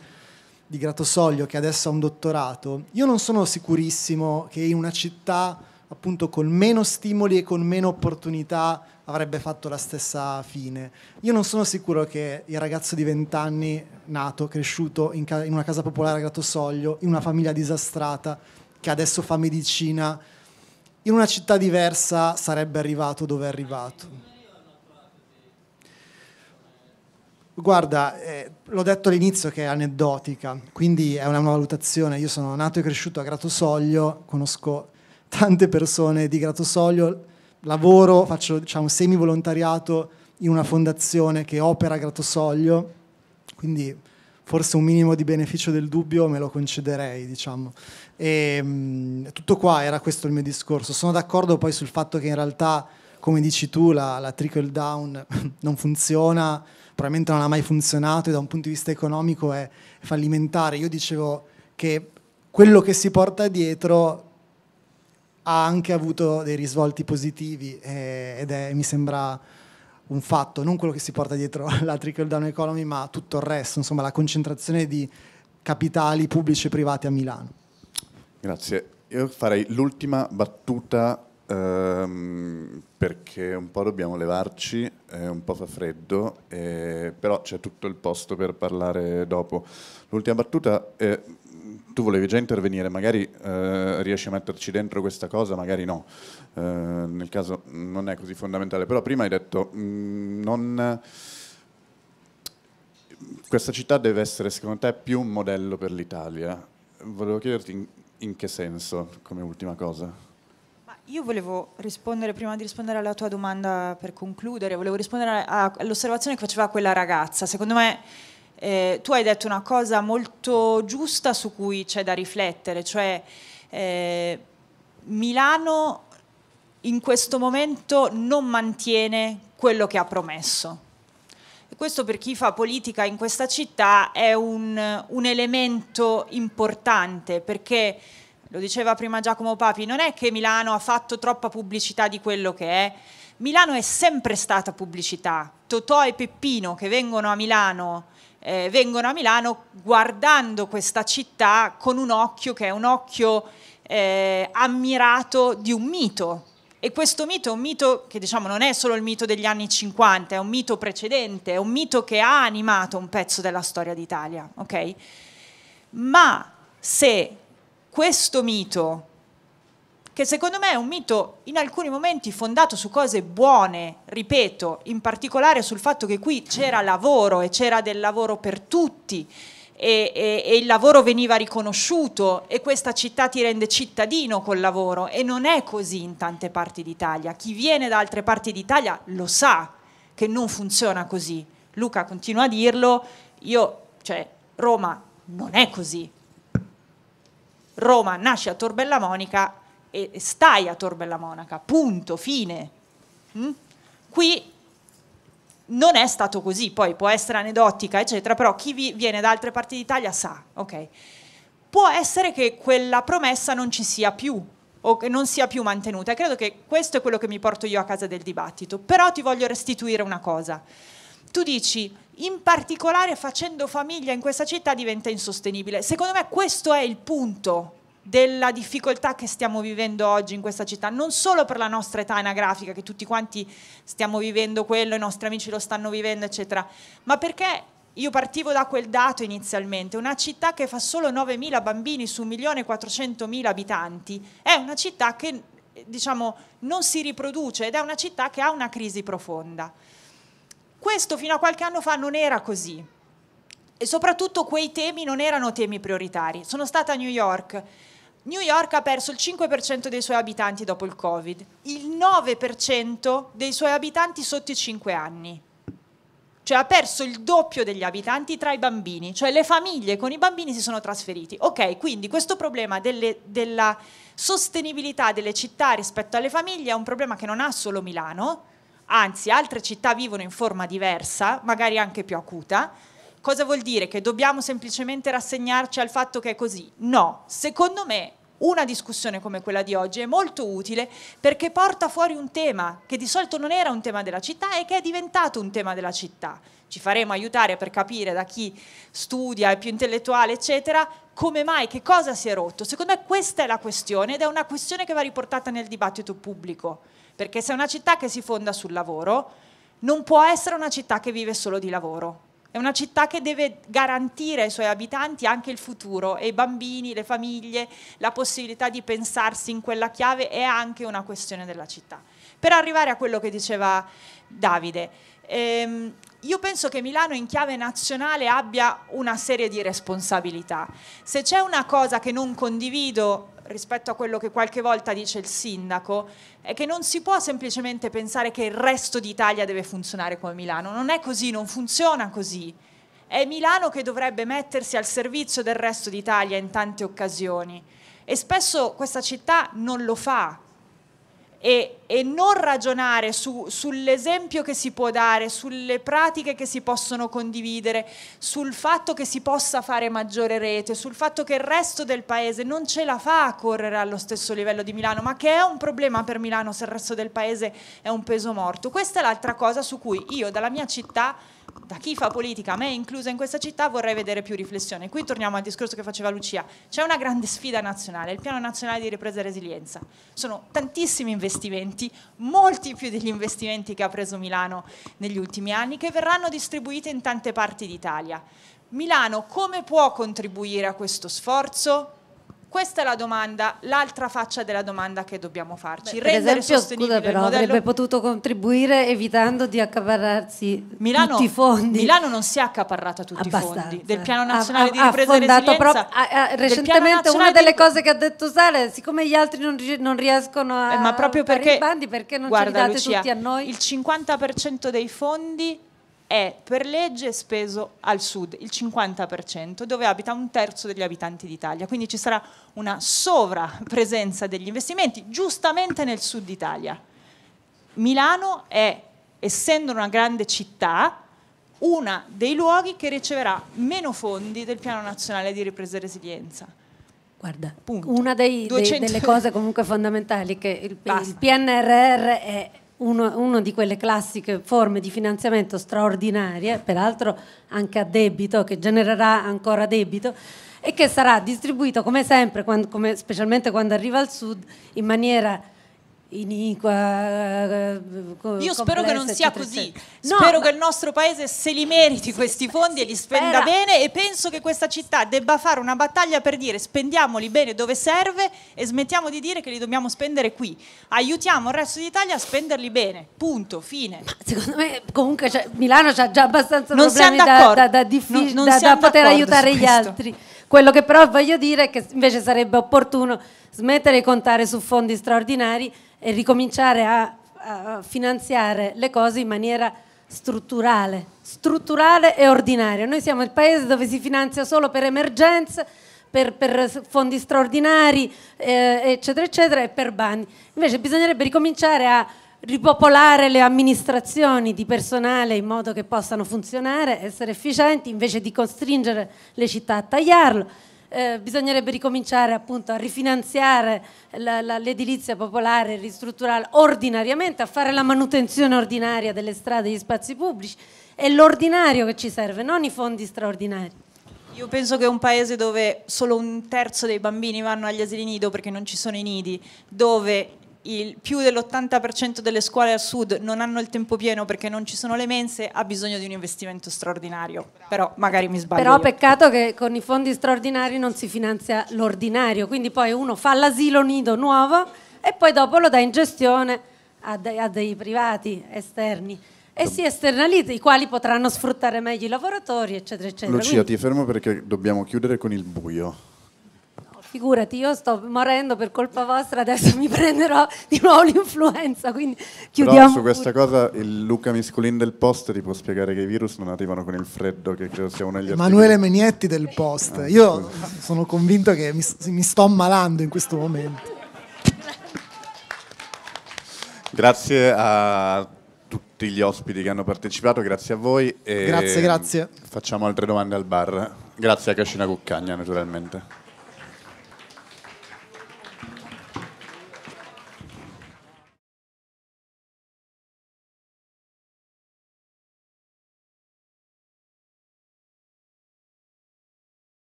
di Gratosoglio, che adesso ha un dottorato, io non sono sicurissimo che in una città appunto con meno stimoli e con meno opportunità avrebbe fatto la stessa fine. Io non sono sicuro che il ragazzo di 20 anni, nato, cresciuto in, ca- in una casa popolare a Gratosoglio, in una famiglia disastrata, che adesso fa medicina, in una città diversa sarebbe arrivato dove è arrivato. Guarda, eh, l'ho detto all'inizio che è aneddotica, quindi è una valutazione. Io sono nato e cresciuto a Gratosoglio, conosco tante persone di Gratosoglio, lavoro, faccio diciamo, semi volontariato in una fondazione che opera a Gratosoglio, quindi forse un minimo di beneficio del dubbio me lo concederei, diciamo. E, ehm, mh, tutto qua era questo il mio discorso. Sono d'accordo poi sul fatto che in realtà, come dici tu, la, la trickle down non funziona, probabilmente non ha mai funzionato e da un punto di vista economico è fallimentare. Io dicevo che quello che si porta dietro ha anche avuto dei risvolti positivi eh, ed è, mi sembra un fatto, non quello che si porta dietro la trickle down economy, ma tutto il resto, insomma la concentrazione di capitali pubblici e privati a Milano. Grazie. Io farei l'ultima battuta ehm, perché un po' dobbiamo levarci, eh, un po' fa freddo, eh, però c'è tutto il posto per parlare dopo. L'ultima battuta, eh, tu volevi già intervenire, magari eh, riesci a metterci dentro questa cosa, magari no, eh, nel caso non è così fondamentale, però prima hai detto mh, mm, non, questa città deve essere secondo te più un modello per l'Italia, volevo chiederti in, in che senso come ultima cosa. Io volevo rispondere, prima di rispondere alla tua domanda per concludere, volevo rispondere all'osservazione che faceva quella ragazza. Secondo me eh, tu hai detto una cosa molto giusta su cui c'è da riflettere, cioè eh, Milano in questo momento non mantiene quello che ha promesso. E questo per chi fa politica in questa città è un, un elemento importante perché, lo diceva prima Giacomo Papi, non è che Milano ha fatto troppa pubblicità di quello che è, Milano è sempre stata pubblicità. Totò e Peppino che vengono a Milano eh, vengono a Milano guardando questa città con un occhio che è un occhio eh, ammirato di un mito. E questo mito è un mito che diciamo non è solo il mito degli anni 50, è un mito precedente, è un mito che ha animato un pezzo della storia d'Italia, ok? Ma se questo mito che secondo me è un mito in alcuni momenti fondato su cose buone, ripeto, in particolare sul fatto che qui c'era lavoro e c'era del lavoro per tutti. E, e, e, il lavoro veniva riconosciuto e questa città ti rende cittadino col lavoro e non è così in tante parti d'Italia. Chi viene da altre parti d'Italia lo sa che non funziona così. Luca continua a dirlo, io, cioè Roma non è così. Roma nasce a Torbella Monica e stai a Tor Monaca, punto, fine. Mm? Qui non è stato così, poi può essere aneddotica, eccetera, però chi vi viene da altre parti d'Italia sa, ok? Può essere che quella promessa non ci sia più o che non sia più mantenuta. E credo che questo è quello che mi porto io a casa del dibattito. Però ti voglio restituire una cosa. Tu dici, in particolare facendo famiglia in questa città diventa insostenibile. Secondo me questo è il punto della difficoltà che stiamo vivendo oggi in questa città, non solo per la nostra età anagrafica, che tutti quanti stiamo vivendo quello, i nostri amici lo stanno vivendo, eccetera, ma perché io partivo da quel dato inizialmente, una città che fa solo 9.000 bambini su 1.400.000 abitanti, è una città che diciamo, non si riproduce ed è una città che ha una crisi profonda. Questo fino a qualche anno fa non era così e soprattutto quei temi non erano temi prioritari. Sono stata a New York New York ha perso il 5% dei suoi abitanti dopo il Covid, il 9% dei suoi abitanti sotto i 5 anni. Cioè ha perso il doppio degli abitanti tra i bambini, cioè le famiglie con i bambini si sono trasferiti. Ok, quindi questo problema delle, della sostenibilità delle città rispetto alle famiglie è un problema che non ha solo Milano, anzi altre città vivono in forma diversa, magari anche più acuta, Cosa vuol dire? Che dobbiamo semplicemente rassegnarci al fatto che è così? No, secondo me una discussione come quella di oggi è molto utile perché porta fuori un tema che di solito non era un tema della città e che è diventato un tema della città. Ci faremo aiutare per capire da chi studia, è più intellettuale, eccetera, come mai, che cosa si è rotto. Secondo me questa è la questione ed è una questione che va riportata nel dibattito pubblico, perché se è una città che si fonda sul lavoro, non può essere una città che vive solo di lavoro è una città che deve garantire ai suoi abitanti anche il futuro e i bambini, le famiglie, la possibilità di pensarsi in quella chiave è anche una questione della città. Per arrivare a quello che diceva Davide, ehm, io penso che Milano in chiave nazionale abbia una serie di responsabilità. Se c'è una cosa che non condivido rispetto a quello che qualche volta dice il sindaco è che non si può semplicemente pensare che il resto d'Italia deve funzionare come Milano, non è così, non funziona così. È Milano che dovrebbe mettersi al servizio del resto d'Italia in tante occasioni e spesso questa città non lo fa, e, e non ragionare su, sull'esempio che si può dare, sulle pratiche che si possono condividere, sul fatto che si possa fare maggiore rete, sul fatto che il resto del paese non ce la fa a correre allo stesso livello di Milano, ma che è un problema per Milano se il resto del paese è un peso morto. Questa è l'altra cosa su cui io dalla mia città da chi fa politica, me inclusa in questa città, vorrei vedere più riflessione. Qui torniamo al discorso che faceva Lucia. C'è una grande sfida nazionale, il Piano Nazionale di Ripresa e Resilienza. Sono tantissimi investimenti, molti più degli investimenti che ha preso Milano negli ultimi anni, che verranno distribuiti in tante parti d'Italia. Milano come può contribuire a questo sforzo? Questa è la domanda, l'altra faccia della domanda che dobbiamo farci. Beh, per esempio, scusa però, modello... avrebbe potuto contribuire evitando di accaparrarsi Milano, tutti i fondi. Milano non si è accaparrata tutti Abbastanza. i fondi del Piano Nazionale ha, ha, di Ripresa e Resilienza. Ha, recentemente una delle cose che ha detto Sale, siccome gli altri non, non riescono a eh, ma proprio perché, i bandi, perché non guarda, ci li date Lucia, tutti a noi? Il 50% dei fondi è per legge speso al sud, il 50%, dove abita un terzo degli abitanti d'Italia. Quindi ci sarà una sovrapresenza degli investimenti giustamente nel sud Italia. Milano è, essendo una grande città, uno dei luoghi che riceverà meno fondi del Piano Nazionale di Ripresa e Resilienza. Guarda, Punto. una dei, dei, delle cose comunque fondamentali che il, il PNRR è uno, una di quelle classiche forme di finanziamento straordinarie, peraltro anche a debito, che genererà ancora debito, e che sarà distribuito come sempre, quando, come, specialmente quando arriva al sud, in maniera iniqua. Eh, Io spero che non sia così. No, spero ma... che il nostro paese se li meriti questi fondi e li spenda spera. bene e penso che questa città debba fare una battaglia per dire spendiamoli bene dove serve e smettiamo di dire che li dobbiamo spendere qui. Aiutiamo il resto d'Italia a spenderli bene. Punto, fine. Ma secondo me comunque cioè, Milano ha già abbastanza non problemi da, da, da, diffi- non, non da poter aiutare gli altri. Quello che però voglio dire è che invece sarebbe opportuno smettere di contare su fondi straordinari e ricominciare a, a finanziare le cose in maniera strutturale, strutturale e ordinaria. Noi siamo il paese dove si finanzia solo per emergenze, per, per fondi straordinari, eh, eccetera, eccetera, e per bandi. Invece bisognerebbe ricominciare a ripopolare le amministrazioni di personale in modo che possano funzionare, essere efficienti, invece di costringere le città a tagliarlo eh, bisognerebbe ricominciare appunto a rifinanziare l'edilizia popolare ristrutturare ordinariamente, a fare la manutenzione ordinaria delle strade e degli spazi pubblici. È l'ordinario che ci serve, non i fondi straordinari. Io penso che un paese dove solo un terzo dei bambini vanno agli asili nido perché non ci sono i nidi, dove il, più dell'80% delle scuole al sud non hanno il tempo pieno perché non ci sono le mense, ha bisogno di un investimento straordinario. Però magari mi sbaglio. Però io. peccato che con i fondi straordinari non si finanzia l'ordinario, quindi poi uno fa l'asilo nido nuovo e poi dopo lo dà in gestione a dei, a dei privati esterni e si esternalizza, i quali potranno sfruttare meglio i lavoratori, eccetera, eccetera. Lucia, Quindi... ti fermo perché dobbiamo chiudere con il buio figurati, io sto morendo per colpa vostra, adesso mi prenderò di nuovo l'influenza, quindi chiudiamo. Però su questa cosa il Luca Misculin del Post ti può spiegare che i virus non arrivano con il freddo, che credo sia uno degli Emanuele articoli. Menietti del ah, Post, ah, io scusi. sono convinto che mi, mi sto ammalando in questo momento. Grazie a tutti gli ospiti che hanno partecipato, grazie a voi. grazie, grazie. Facciamo altre domande al bar. Grazie a Cascina Cuccagna, naturalmente.